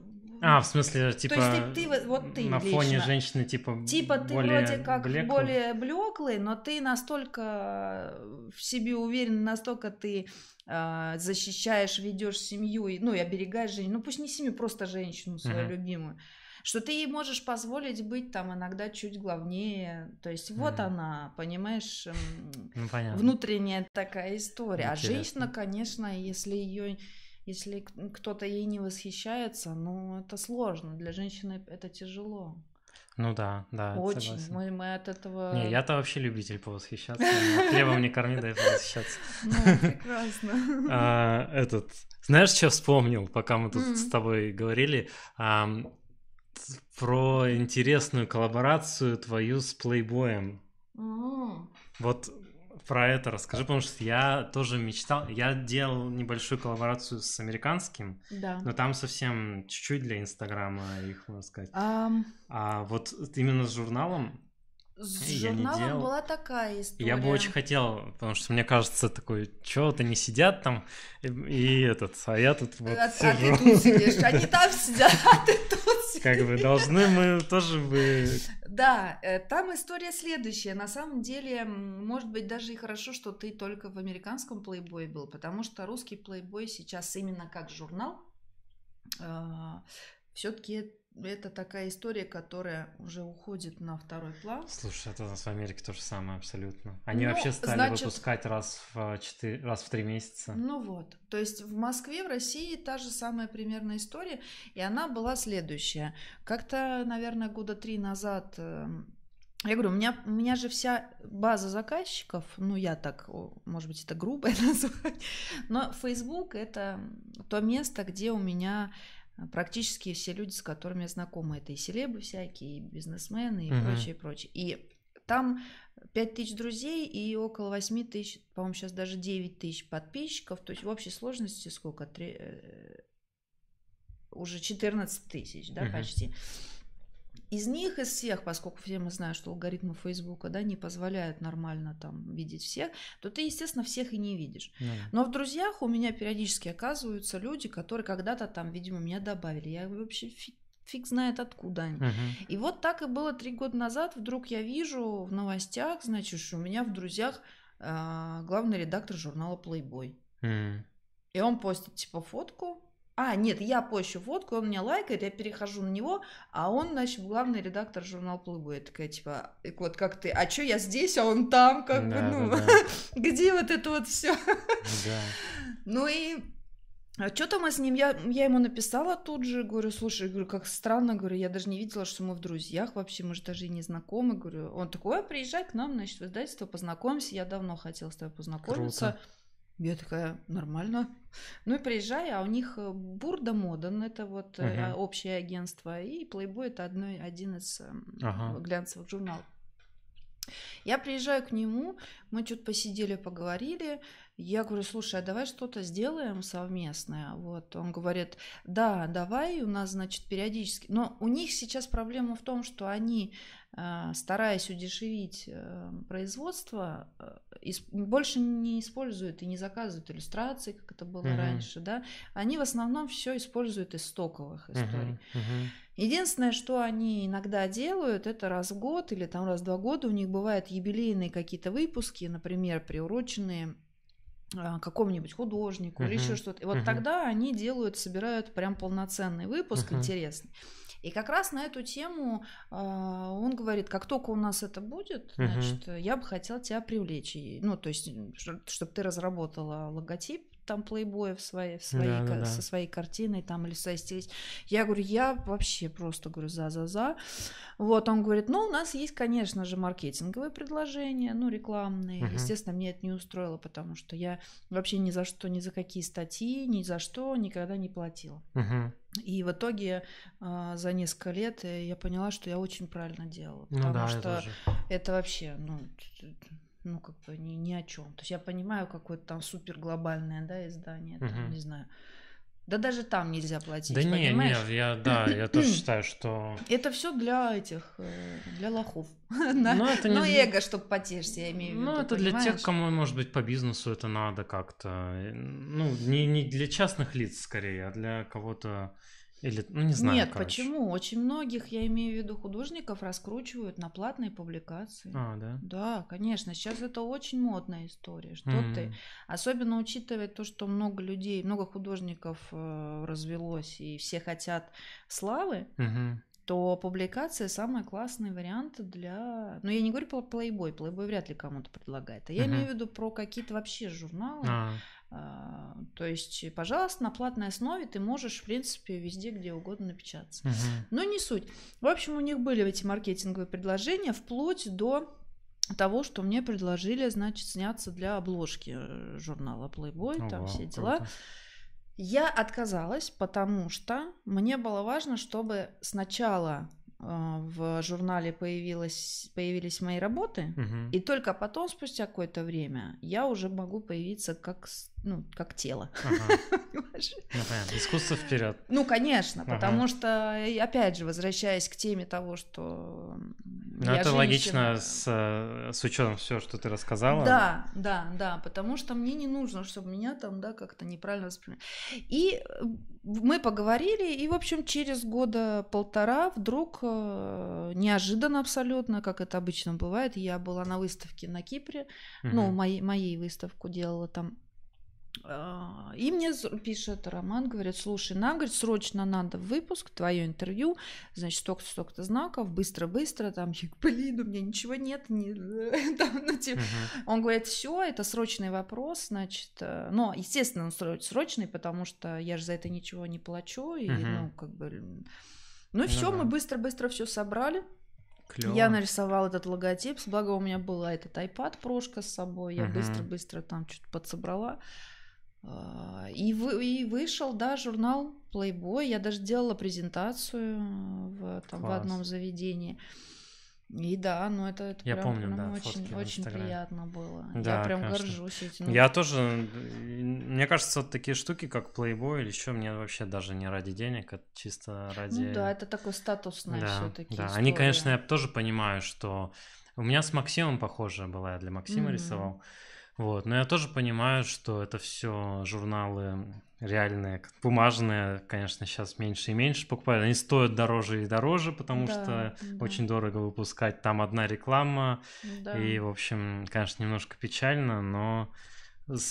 А, в смысле, типа... То есть ты, ты вот ты На лично. фоне женщины, типа, Типа ты более вроде как блеклый. более блеклый, но ты настолько э, в себе уверен, настолько ты э, защищаешь, ведешь семью, ну и оберегаешь женщину. Ну пусть не семью, просто женщину свою uh-huh. любимую что ты ей можешь позволить быть там иногда чуть главнее. То есть вот mm. она, понимаешь, ну, внутренняя такая история. А Интересно. А женщина, конечно, если ее если кто-то ей не восхищается, ну это сложно. Для женщины это тяжело. Ну да, да. Очень. Мы, мы от этого. Не, я-то вообще любитель повосхищаться. Хлебом не корми, дай повосхищаться. [laughs] Ну, прекрасно. А, этот. Знаешь, что вспомнил, пока мы тут с тобой говорили? про интересную коллаборацию твою с Playboy. Вот про это расскажи, потому что я тоже мечтал, я делал небольшую коллаборацию с американским, да. но там совсем чуть-чуть для Инстаграма их, можно сказать. Um... А вот именно с журналом с я журналом не делал. была такая история. Я бы очень хотел, потому что мне кажется, такой, что вот они сидят там, и, и этот, а я тут вот э, а, сижу. А ты тут сидишь, они там [laughs] сидят, а [laughs] ты тут [laughs] Как бы должны мы тоже бы... Да, э, там история следующая. На самом деле, может быть, даже и хорошо, что ты только в американском плейбое был, потому что русский плейбой сейчас именно как журнал а, все-таки это такая история, которая уже уходит на второй план. Слушай, это у нас в Америке то же самое абсолютно. Они ну, вообще стали значит, выпускать раз в, 4, э, раз в 3 месяца. Ну вот, то есть в Москве, в России та же самая примерная история, и она была следующая. Как-то, наверное, года три назад... Э, я говорю, у меня, у меня же вся база заказчиков, ну я так, может быть, это грубое [laughs] назвать, но Facebook это то место, где у меня а практически все люди, с которыми я знакома, это и селебы всякие, и бизнесмены, и угу. прочее, прочее. И там 5 тысяч друзей и около 8 тысяч, по-моему, сейчас даже 9 тысяч подписчиков. То есть в общей сложности сколько? 3, э, уже 14 тысяч, да, угу. почти. Из них, из всех, поскольку все мы знаем, что алгоритмы Фейсбука да, не позволяют нормально там видеть всех, то ты, естественно, всех и не видишь. Mm. Но в друзьях у меня периодически оказываются люди, которые когда-то там, видимо, меня добавили. Я вообще фиг, фиг знает откуда они. Uh-huh. И вот так и было три года назад. Вдруг я вижу в новостях, значит, что у меня в друзьях э, главный редактор журнала Playboy. Mm. И он постит типа фотку а, нет, я пощу фотку, он меня лайкает, я перехожу на него, а он, значит, главный редактор журнала «Плыбы». такая, типа, вот как ты, а чё я здесь, а он там, как да, бы, ну, да, да. [laughs] где вот это вот все? Да. [laughs] Ну и а что там с ним, я, я ему написала тут же, говорю, слушай, говорю, как странно, говорю, я даже не видела, что мы в друзьях вообще, мы же даже и не знакомы, говорю. Он такой, а, приезжай к нам, значит, в издательство, познакомься, я давно хотела с тобой познакомиться. Круто. Я такая, нормально, ну и приезжай, а у них Бурда э, Моден, это вот угу. общее агентство, и Playboy это одно, один из эм, ага. глянцевых журналов. Я приезжаю к нему, мы что-то посидели, поговорили. Я говорю, слушай, а давай что-то сделаем совместное. Вот он говорит, да, давай, у нас, значит, периодически. Но у них сейчас проблема в том, что они а, стараясь удешевить э, производство, э, больше не используют и не заказывают иллюстрации, как это было Uh -huh. раньше, да, они в основном все используют из стоковых историй. Угу, uh -huh. Единственное, что они иногда делают, это раз в год или там раз в два года у них бывают юбилейные какие-то выпуски, например, приуроченные а, какому-нибудь художнику uh-huh. или еще что-то. И вот uh-huh. тогда они делают, собирают прям полноценный выпуск uh-huh. интересный. И как раз на эту тему э, он говорит, как только у нас это будет, uh-huh. значит, я бы хотел тебя привлечь. ну, то есть, чтобы ты разработала логотип, там плейбоев своей, своей, да, да, да. со своей картиной там или со стилистикой. Я говорю, я вообще просто говорю за-за-за. Вот, он говорит, ну, у нас есть, конечно же, маркетинговые предложения, ну, рекламные. Угу. Естественно, мне это не устроило, потому что я вообще ни за что, ни за какие статьи, ни за что никогда не платила. Угу. И в итоге э, за несколько лет я поняла, что я очень правильно делала. Ну потому ну да, что это, это вообще, ну, ну, как бы ни, ни о чем. То есть я понимаю какое-то там супер глобальное, да, издание, там, угу. не знаю. Да даже там нельзя платить. Да не, понимаешь? не, я да, [clears throat] я тоже считаю, что. Это все для этих, э, для лохов. [laughs] ну это не. Ну эго, чтобы потешься, я имею в ну, виду. Ну это для тех, кому, может быть, по бизнесу это надо как-то. Э, ну не не для частных лиц скорее, а для кого-то или, ну не знаю. Нет, короче. почему? Очень многих, я имею в виду художников, раскручивают на платные публикации. А, да? Да, конечно. Сейчас это очень модная история. Что mm. ты? Особенно учитывая то, что много людей, много художников э, развелось, и все хотят славы, mm-hmm. то публикация самый классный вариант для... Ну, я не говорю про плейбой, плейбой вряд ли кому-то предлагает. А я mm-hmm. имею в виду про какие-то вообще журналы. Ah а, то есть, пожалуйста, на платной основе ты можешь, в принципе, везде, где угодно напечататься. Угу. Но не суть. В общем, у них были эти маркетинговые предложения вплоть до того, что мне предложили, значит, сняться для обложки э, журнала Playboy, О, там все дела. Круто. Я отказалась, потому что мне было важно, чтобы сначала э, в журнале появилась, появились мои работы, угу. и только потом, спустя какое-то время, я уже могу появиться как ну, как тело. Ага. [laughs] Ну, понятно. Искусство вперед. Ну, конечно, ага. потому что, опять же, возвращаясь к теме того, что. Ну, это женщина... логично с, э, с учетом всего, что ты рассказала. Да, да, да, потому что мне не нужно, чтобы меня там, да, как-то неправильно воспринимали. И э, мы поговорили, и, в общем, через года полтора вдруг э, неожиданно абсолютно, как это обычно бывает, я была на выставке на Кипре, угу. ну, моей, моей выставку делала там а, и мне пишет Роман, говорит, слушай, нам, говорит, срочно надо выпуск, твое интервью, значит, столько-то, столько знаков, быстро-быстро, там, блин, у меня ничего нет, не, [laughs] там, ну, типа. uh-huh. он говорит, все, это срочный вопрос, значит, э, но, естественно, он срочный, потому что я же за это ничего не плачу, и, uh-huh. ну, как бы, ну, ну все, uh-huh. мы быстро-быстро все собрали, Клево. Я нарисовал этот логотип, благо у меня была этот iPad прошка с собой, я быстро-быстро там что-то подсобрала. А, и, вы, и вышел, да, журнал Playboy. Я даже делала презентацию э, в, там, в одном заведении. И да, ну это, это я прям, помню, прям да, очень, очень приятно было. Да, я прям конечно. горжусь этим. Я тоже, мне кажется, вот такие штуки, как Playboy или еще, мне вообще даже не ради денег, а чисто ради... Ну да, это такой статусный да, все-таки. Да, они, конечно, я тоже понимаю, что у меня с Максимом похожая была, я для Максима mm-hmm. рисовал. Вот, но я тоже понимаю, что это все журналы реальные, бумажные, конечно, сейчас меньше и меньше покупают. Они стоят дороже и дороже, потому да, что да. очень дорого выпускать. Там одна реклама. Да. И, в общем, конечно, немножко печально, но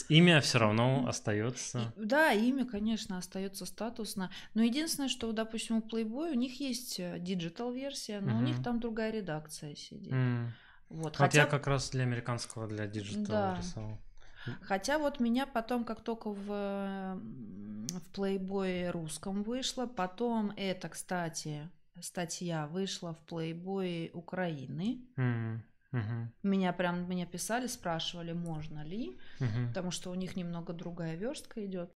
Имя все равно остается. Да, имя, конечно, остается статусно. Но единственное, что, допустим, у Playboy у них есть э, диджитал версия, но угу. у них там другая редакция сидит. Угу. Вот, хотя... вот я как раз для американского, для диджитала да. рисовал. Хотя вот меня потом, как только в, в Playboy русском вышло, потом это, кстати, статья вышла в Playboy Украины. Mm-hmm. Uh-huh. Меня прям меня писали, спрашивали, можно ли, uh-huh. потому что у них немного другая верстка идет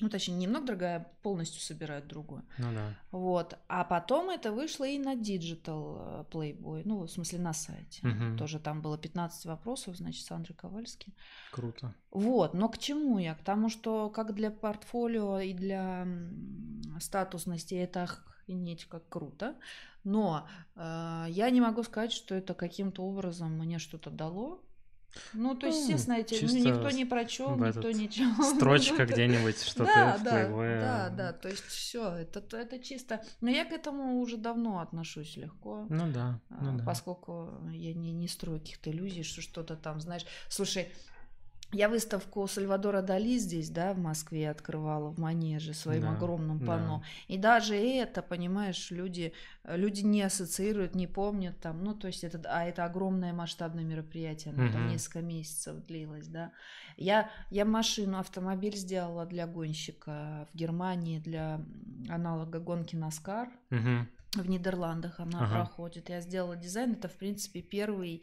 ну, точнее, немного другая, полностью собирают другую. Ну да. Вот. А потом это вышло и на Digital э, Playboy, ну, в смысле, на сайте. Угу. Тоже там было 15 вопросов, значит, с Андрей Ковальский. Круто. Вот, но к чему я? К тому, что как для портфолио и для статусности это охренеть как круто, но э, я не могу сказать, что это каким-то образом мне что-то дало, ну, то есть, ну, знаете, эти ну, никто не прочел, никто ничего. [laughs] Строчка [laughs] где-нибудь, что-то да, да, да, да, то есть все, это, это чисто. Но я к этому уже давно отношусь легко. Ну да. Ну, а, да. Поскольку я не, не строю каких-то иллюзий, что что-то там, знаешь, слушай, я выставку Сальвадора Дали здесь, да, в Москве открывала в Манеже своим да, огромным панно. Да. И даже это, понимаешь, люди, люди не ассоциируют, не помнят там, ну, то есть это, а это огромное масштабное мероприятие, оно угу. там несколько месяцев длилось, да. Я, я машину, автомобиль сделала для гонщика в Германии, для аналога гонки Наскар. Угу. В Нидерландах она ага. проходит. Я сделала дизайн, это, в принципе, первый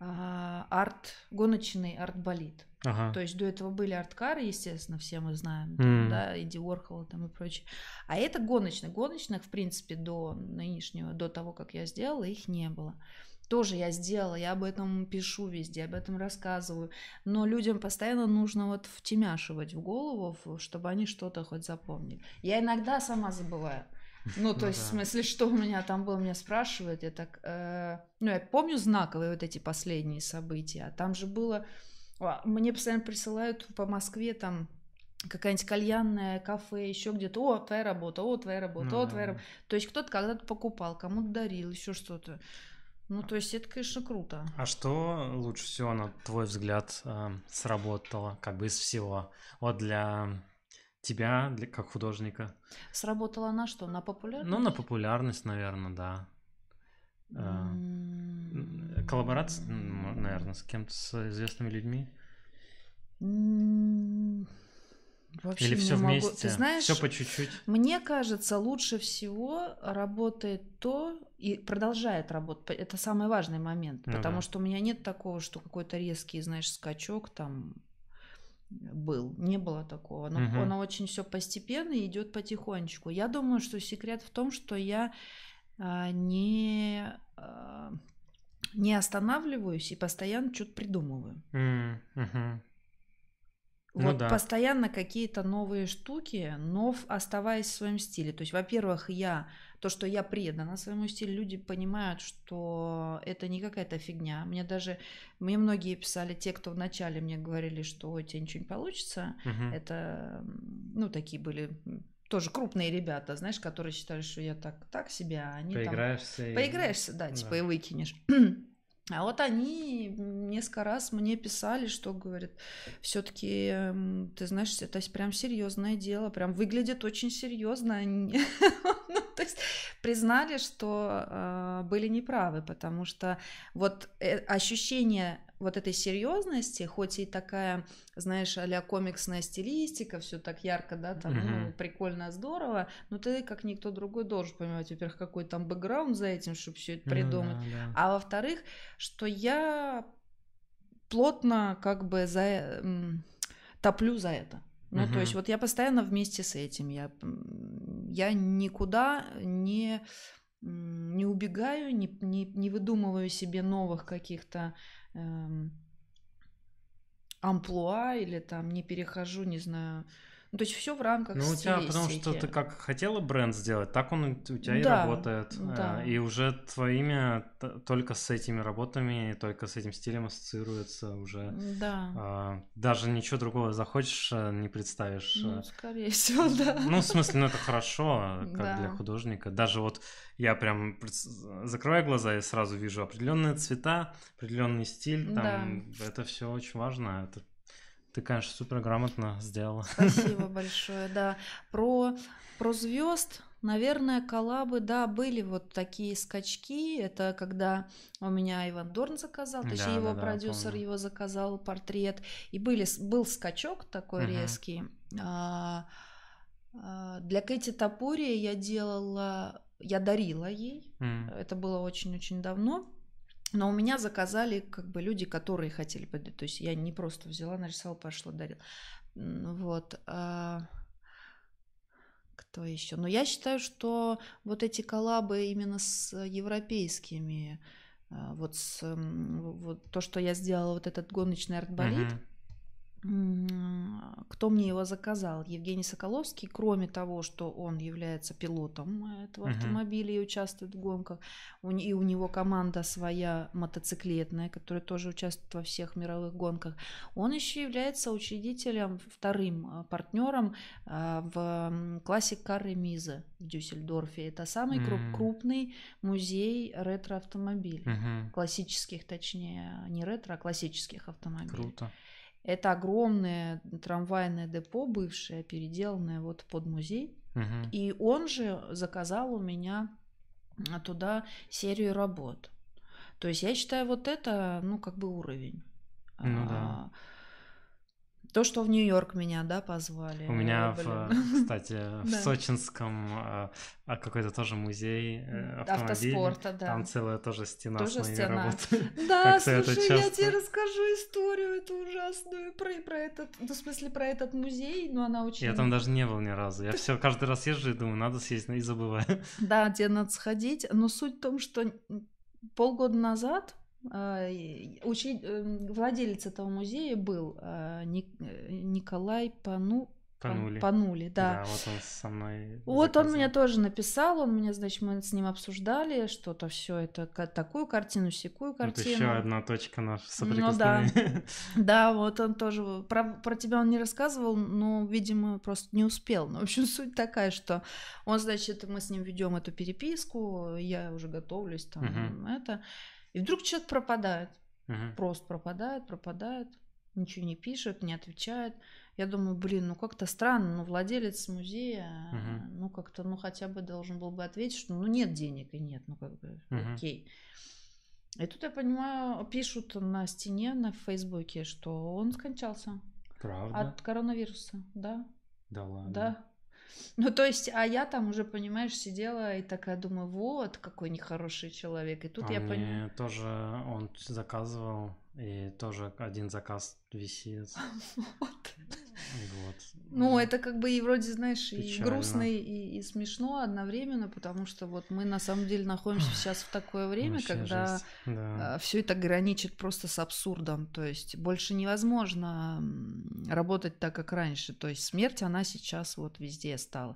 а, арт, гоночный арт-болит. Ага. То есть до этого были арткары, естественно, все мы знаем, mm. да, Иди Уорхол там и прочее. А это гоночные. Гоночных, в принципе, до нынешнего, до того, как я сделала, их не было. Тоже я сделала, я об этом пишу везде, об этом рассказываю. Но людям постоянно нужно вот втемяшивать в голову, чтобы они что-то хоть запомнили. Я иногда сама забываю. Ну, то ну, есть, да. в смысле, что у меня там было, меня спрашивают, я так... Э, ну, я помню знаковые вот эти последние события, а там же было а, мне постоянно присылают по Москве там какая-нибудь кальянная, кафе, еще где-то, о, твоя работа, о, твоя работа, mm о, твоя работа. То есть кто-то когда-то покупал, кому-то дарил, еще что-то. Ну, то есть это, конечно, круто. А что лучше всего, на твой взгляд, эм, сработало, как бы из всего? Вот для тебя, для, как художника. Сработало на что? На популярность? Ну, на популярность, наверное, да. А, коллаборация, наверное, с кем-то, с известными людьми? Вообще Или все вместе? Ты знаешь, все по чуть-чуть. Мне кажется, лучше всего работает то и продолжает работать. Это самый важный момент, ну потому да. что у меня нет такого, что какой-то резкий, знаешь, скачок там был, не было такого. Но угу. оно очень все постепенно идет потихонечку. Я думаю, что секрет в том, что я а, не, а, не останавливаюсь и постоянно что-то придумываю. Mm-hmm. Вот ну, да. постоянно какие-то новые штуки, но оставаясь в своем стиле. То есть, во-первых, я то, что я предана своему стилю, люди понимают, что это не какая-то фигня. Мне даже мне многие писали, те, кто вначале мне говорили, что у тебя ничего не получится, угу. это ну такие были тоже крупные ребята, знаешь, которые считали, что я так, так себя, а они поиграешься, там... и... поиграешься, да, да, типа и выкинешь. [clears throat] А вот они несколько раз мне писали, что говорят, все-таки, эм, ты знаешь, это прям серьезное дело, прям выглядит очень серьезно. А [laughs] ну, то есть признали, что а, были неправы, потому что вот э, ощущение вот этой серьезности, хоть и такая, знаешь, а комиксная стилистика, все так ярко, да, там mm-hmm. ну, прикольно, здорово, но ты, как никто другой, должен понимать, во-первых, какой там бэкграунд за этим, чтобы все это ну придумать, mm-hmm, да. а во-вторых, что я плотно как бы за топлю за это. Ну, угу. то есть вот я постоянно вместе с этим, я, я никуда не, не убегаю, не, не, не выдумываю себе новых каких-то Эм, амплуа или там не перехожу, не знаю, ну, то есть все в рамках Ну, у тебя, потому что ты как хотела бренд сделать, так он у тебя да, и работает. Э, да. И уже твое имя только с этими работами только с этим стилем ассоциируется уже. Да. А, даже ничего другого захочешь, э, не представишь. Ну, э. скорее всего, да. Ну, в смысле, ну это хорошо, как да. для художника. Даже вот я прям закрываю глаза и сразу вижу определенные цвета, определенный стиль, там да. это все очень важно, это ты, конечно, супер грамотно сделала. Спасибо [laughs] большое, да. Про, про звезд, наверное, коллабы, да, были вот такие скачки. Это когда у меня Иван Дорн заказал, точнее, да, его да, продюсер помню. его заказал портрет. И были, был скачок такой угу. резкий. А, а, для Кэти Тапури я делала, я дарила ей. Mm. Это было очень-очень давно. Но у меня заказали как бы люди, которые хотели подарить. То есть я не просто взяла, нарисовала, пошла, дарила. Вот. А, кто еще? Но ну, я считаю, что вот эти коллабы именно с европейскими, а, вот, с, вот то, что я сделала, вот этот гоночный арт-балет, mm а, кто мне его заказал? Евгений Соколовский, кроме того, что он является пилотом этого uh автомобиля и участвует в гонках, и у него команда своя мотоциклетная, которая тоже участвует во всех мировых гонках, он еще является учредителем, вторым а, партнером а, в классе Карре Миза в Дюссельдорфе. Это самый uh крупный музей ретро-автомобилей, uh классических, точнее, не ретро, а классических автомобилей. Круто. Это огромное трамвайное депо, бывшее, переделанное вот под музей. Угу. И он же заказал у меня туда серию работ. То есть я считаю вот это, ну, как бы уровень. Ну, да. А, то, что в Нью-Йорк меня, да, позвали. У меня, в, э, [laughs] кстати, в сочинском э, а, какой-то тоже музей э, автоспорта, да. Там целая тоже стена с моей стена. [laughs] [laughs] Да, слушай, я тебе расскажу историю эту ужасную про, про этот, ну, в смысле, про этот музей, но она очень... Я там даже не был ни разу. Я все каждый раз езжу и думаю, надо съездить, и забываю. Да, тебе надо сходить, но суть в том, что полгода назад а, Учи... Эм, владелец этого музея был а, э, Николай Пану... Панули. Панули, да. Да, вот он со мной. Вот он мне тоже написал, он меня, значит, мы с ним обсуждали что-то все это такую картину, секую картину. Вот еще одна точка наша соприкосновения. Ну, да. [laughs] да, вот он тоже про, про тебя он не рассказывал, но, видимо, просто не успел. Но ну, в общем суть такая, что он, значит, мы с ним ведем эту переписку, я уже готовлюсь там угу. это. И вдруг человек пропадает. Угу. Просто пропадает, пропадает, ничего не пишет, не отвечает. Я думаю, блин, ну как-то странно, ну владелец музея, угу. ну как-то, ну хотя бы должен был бы ответить, что ну нет денег и нет, ну как бы, угу. окей. И тут я понимаю, пишут на стене на Фейсбуке, что он скончался. Правда? От коронавируса, да. Да ладно. Да. Ну, то есть, а я там уже, понимаешь, сидела и такая думаю, вот, какой нехороший человек. И тут он а я понимаю... тоже, он заказывал и тоже один заказ висит. [laughs] Вот. Вот. Ну, это как бы и вроде, знаешь, Печально. и грустно, и, и смешно одновременно, потому что вот мы на самом деле находимся сейчас в такое время, когда да. А, все это граничит просто с абсурдом. То есть больше невозможно работать так, как раньше. То есть смерть, она сейчас вот везде стала.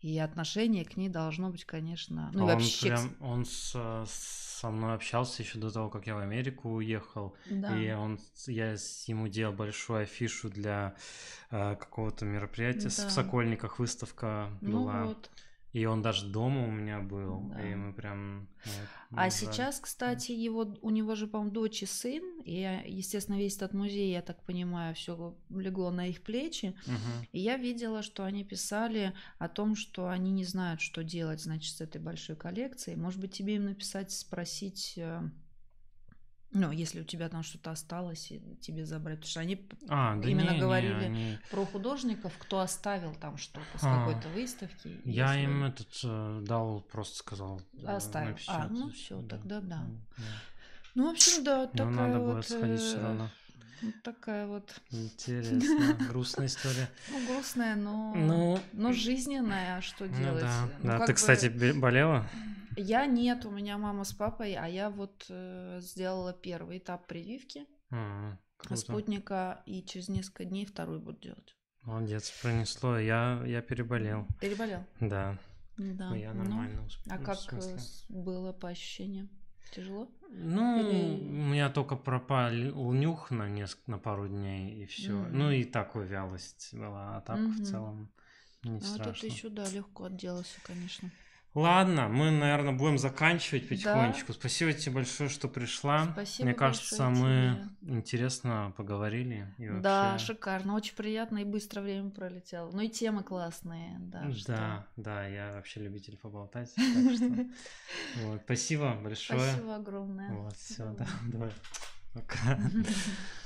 И отношение к ней должно быть, конечно, ну а он вообще... Прям, он с, с со мной общался еще до того, как я в Америку уехал, да. и он, я ему делал большую афишу для э, какого-то мероприятия да. в Сокольниках выставка ну была. Вот. И он даже дома у меня был, да. и мы прям. мы а играли. сейчас, кстати, его у него же, по-моему, дочь и сын, и естественно весь этот музей, я так понимаю, все легло на их плечи. Угу. И я видела, что они писали о том, что они не знают, что делать, значит, с этой большой коллекцией. Может быть, тебе им написать, спросить э, ну, если у тебя там что-то осталось, и тебе забрать. Потому что они а, да именно не, говорили не, они... про художников, кто оставил там что-то с а, какой-то выставки. Я если... им этот э, дал, просто сказал. Э, оставил. А, написать. А, ну все, да. тогда да. да. Ну, в общем, да, такая надо вот... было сходить все э, равно. Вот такая вот. Интересно. [laughs] Грустная история. Ну, грустная, но... Ну... Но жизненная, а что ну делать? Ну, да, ну, да. Ты, бы... кстати, болела? Я нет, у меня мама с папой, а я вот э, сделала первый этап прививки а, спутника, и через несколько дней второй буду делать. Молодец, пронесло. Я, я переболел. Переболел? Да. Да. Ну, я ну, нормально ну, успел. А как было по ощущениям? Тяжело? Ну, Или... у меня только пропал нюх на, несколько, на пару дней, и все. Mm-hmm. Ну, и такую вялость была, а так mm-hmm. в целом не а страшно. А тут еще, да, легко отделался, конечно. Ладно, мы, наверное, будем заканчивать потихонечку. Да. Спасибо тебе большое, что пришла. Спасибо Мне кажется, мы тебе. интересно поговорили. И вообще... Да, шикарно. Очень приятно и быстро время пролетело. Ну и темы классные, да. Да, что... да, я вообще любитель поболтать. [laughs] Спасибо большое. Спасибо огромное. Вот, все, да, давай. Пока. [laughs]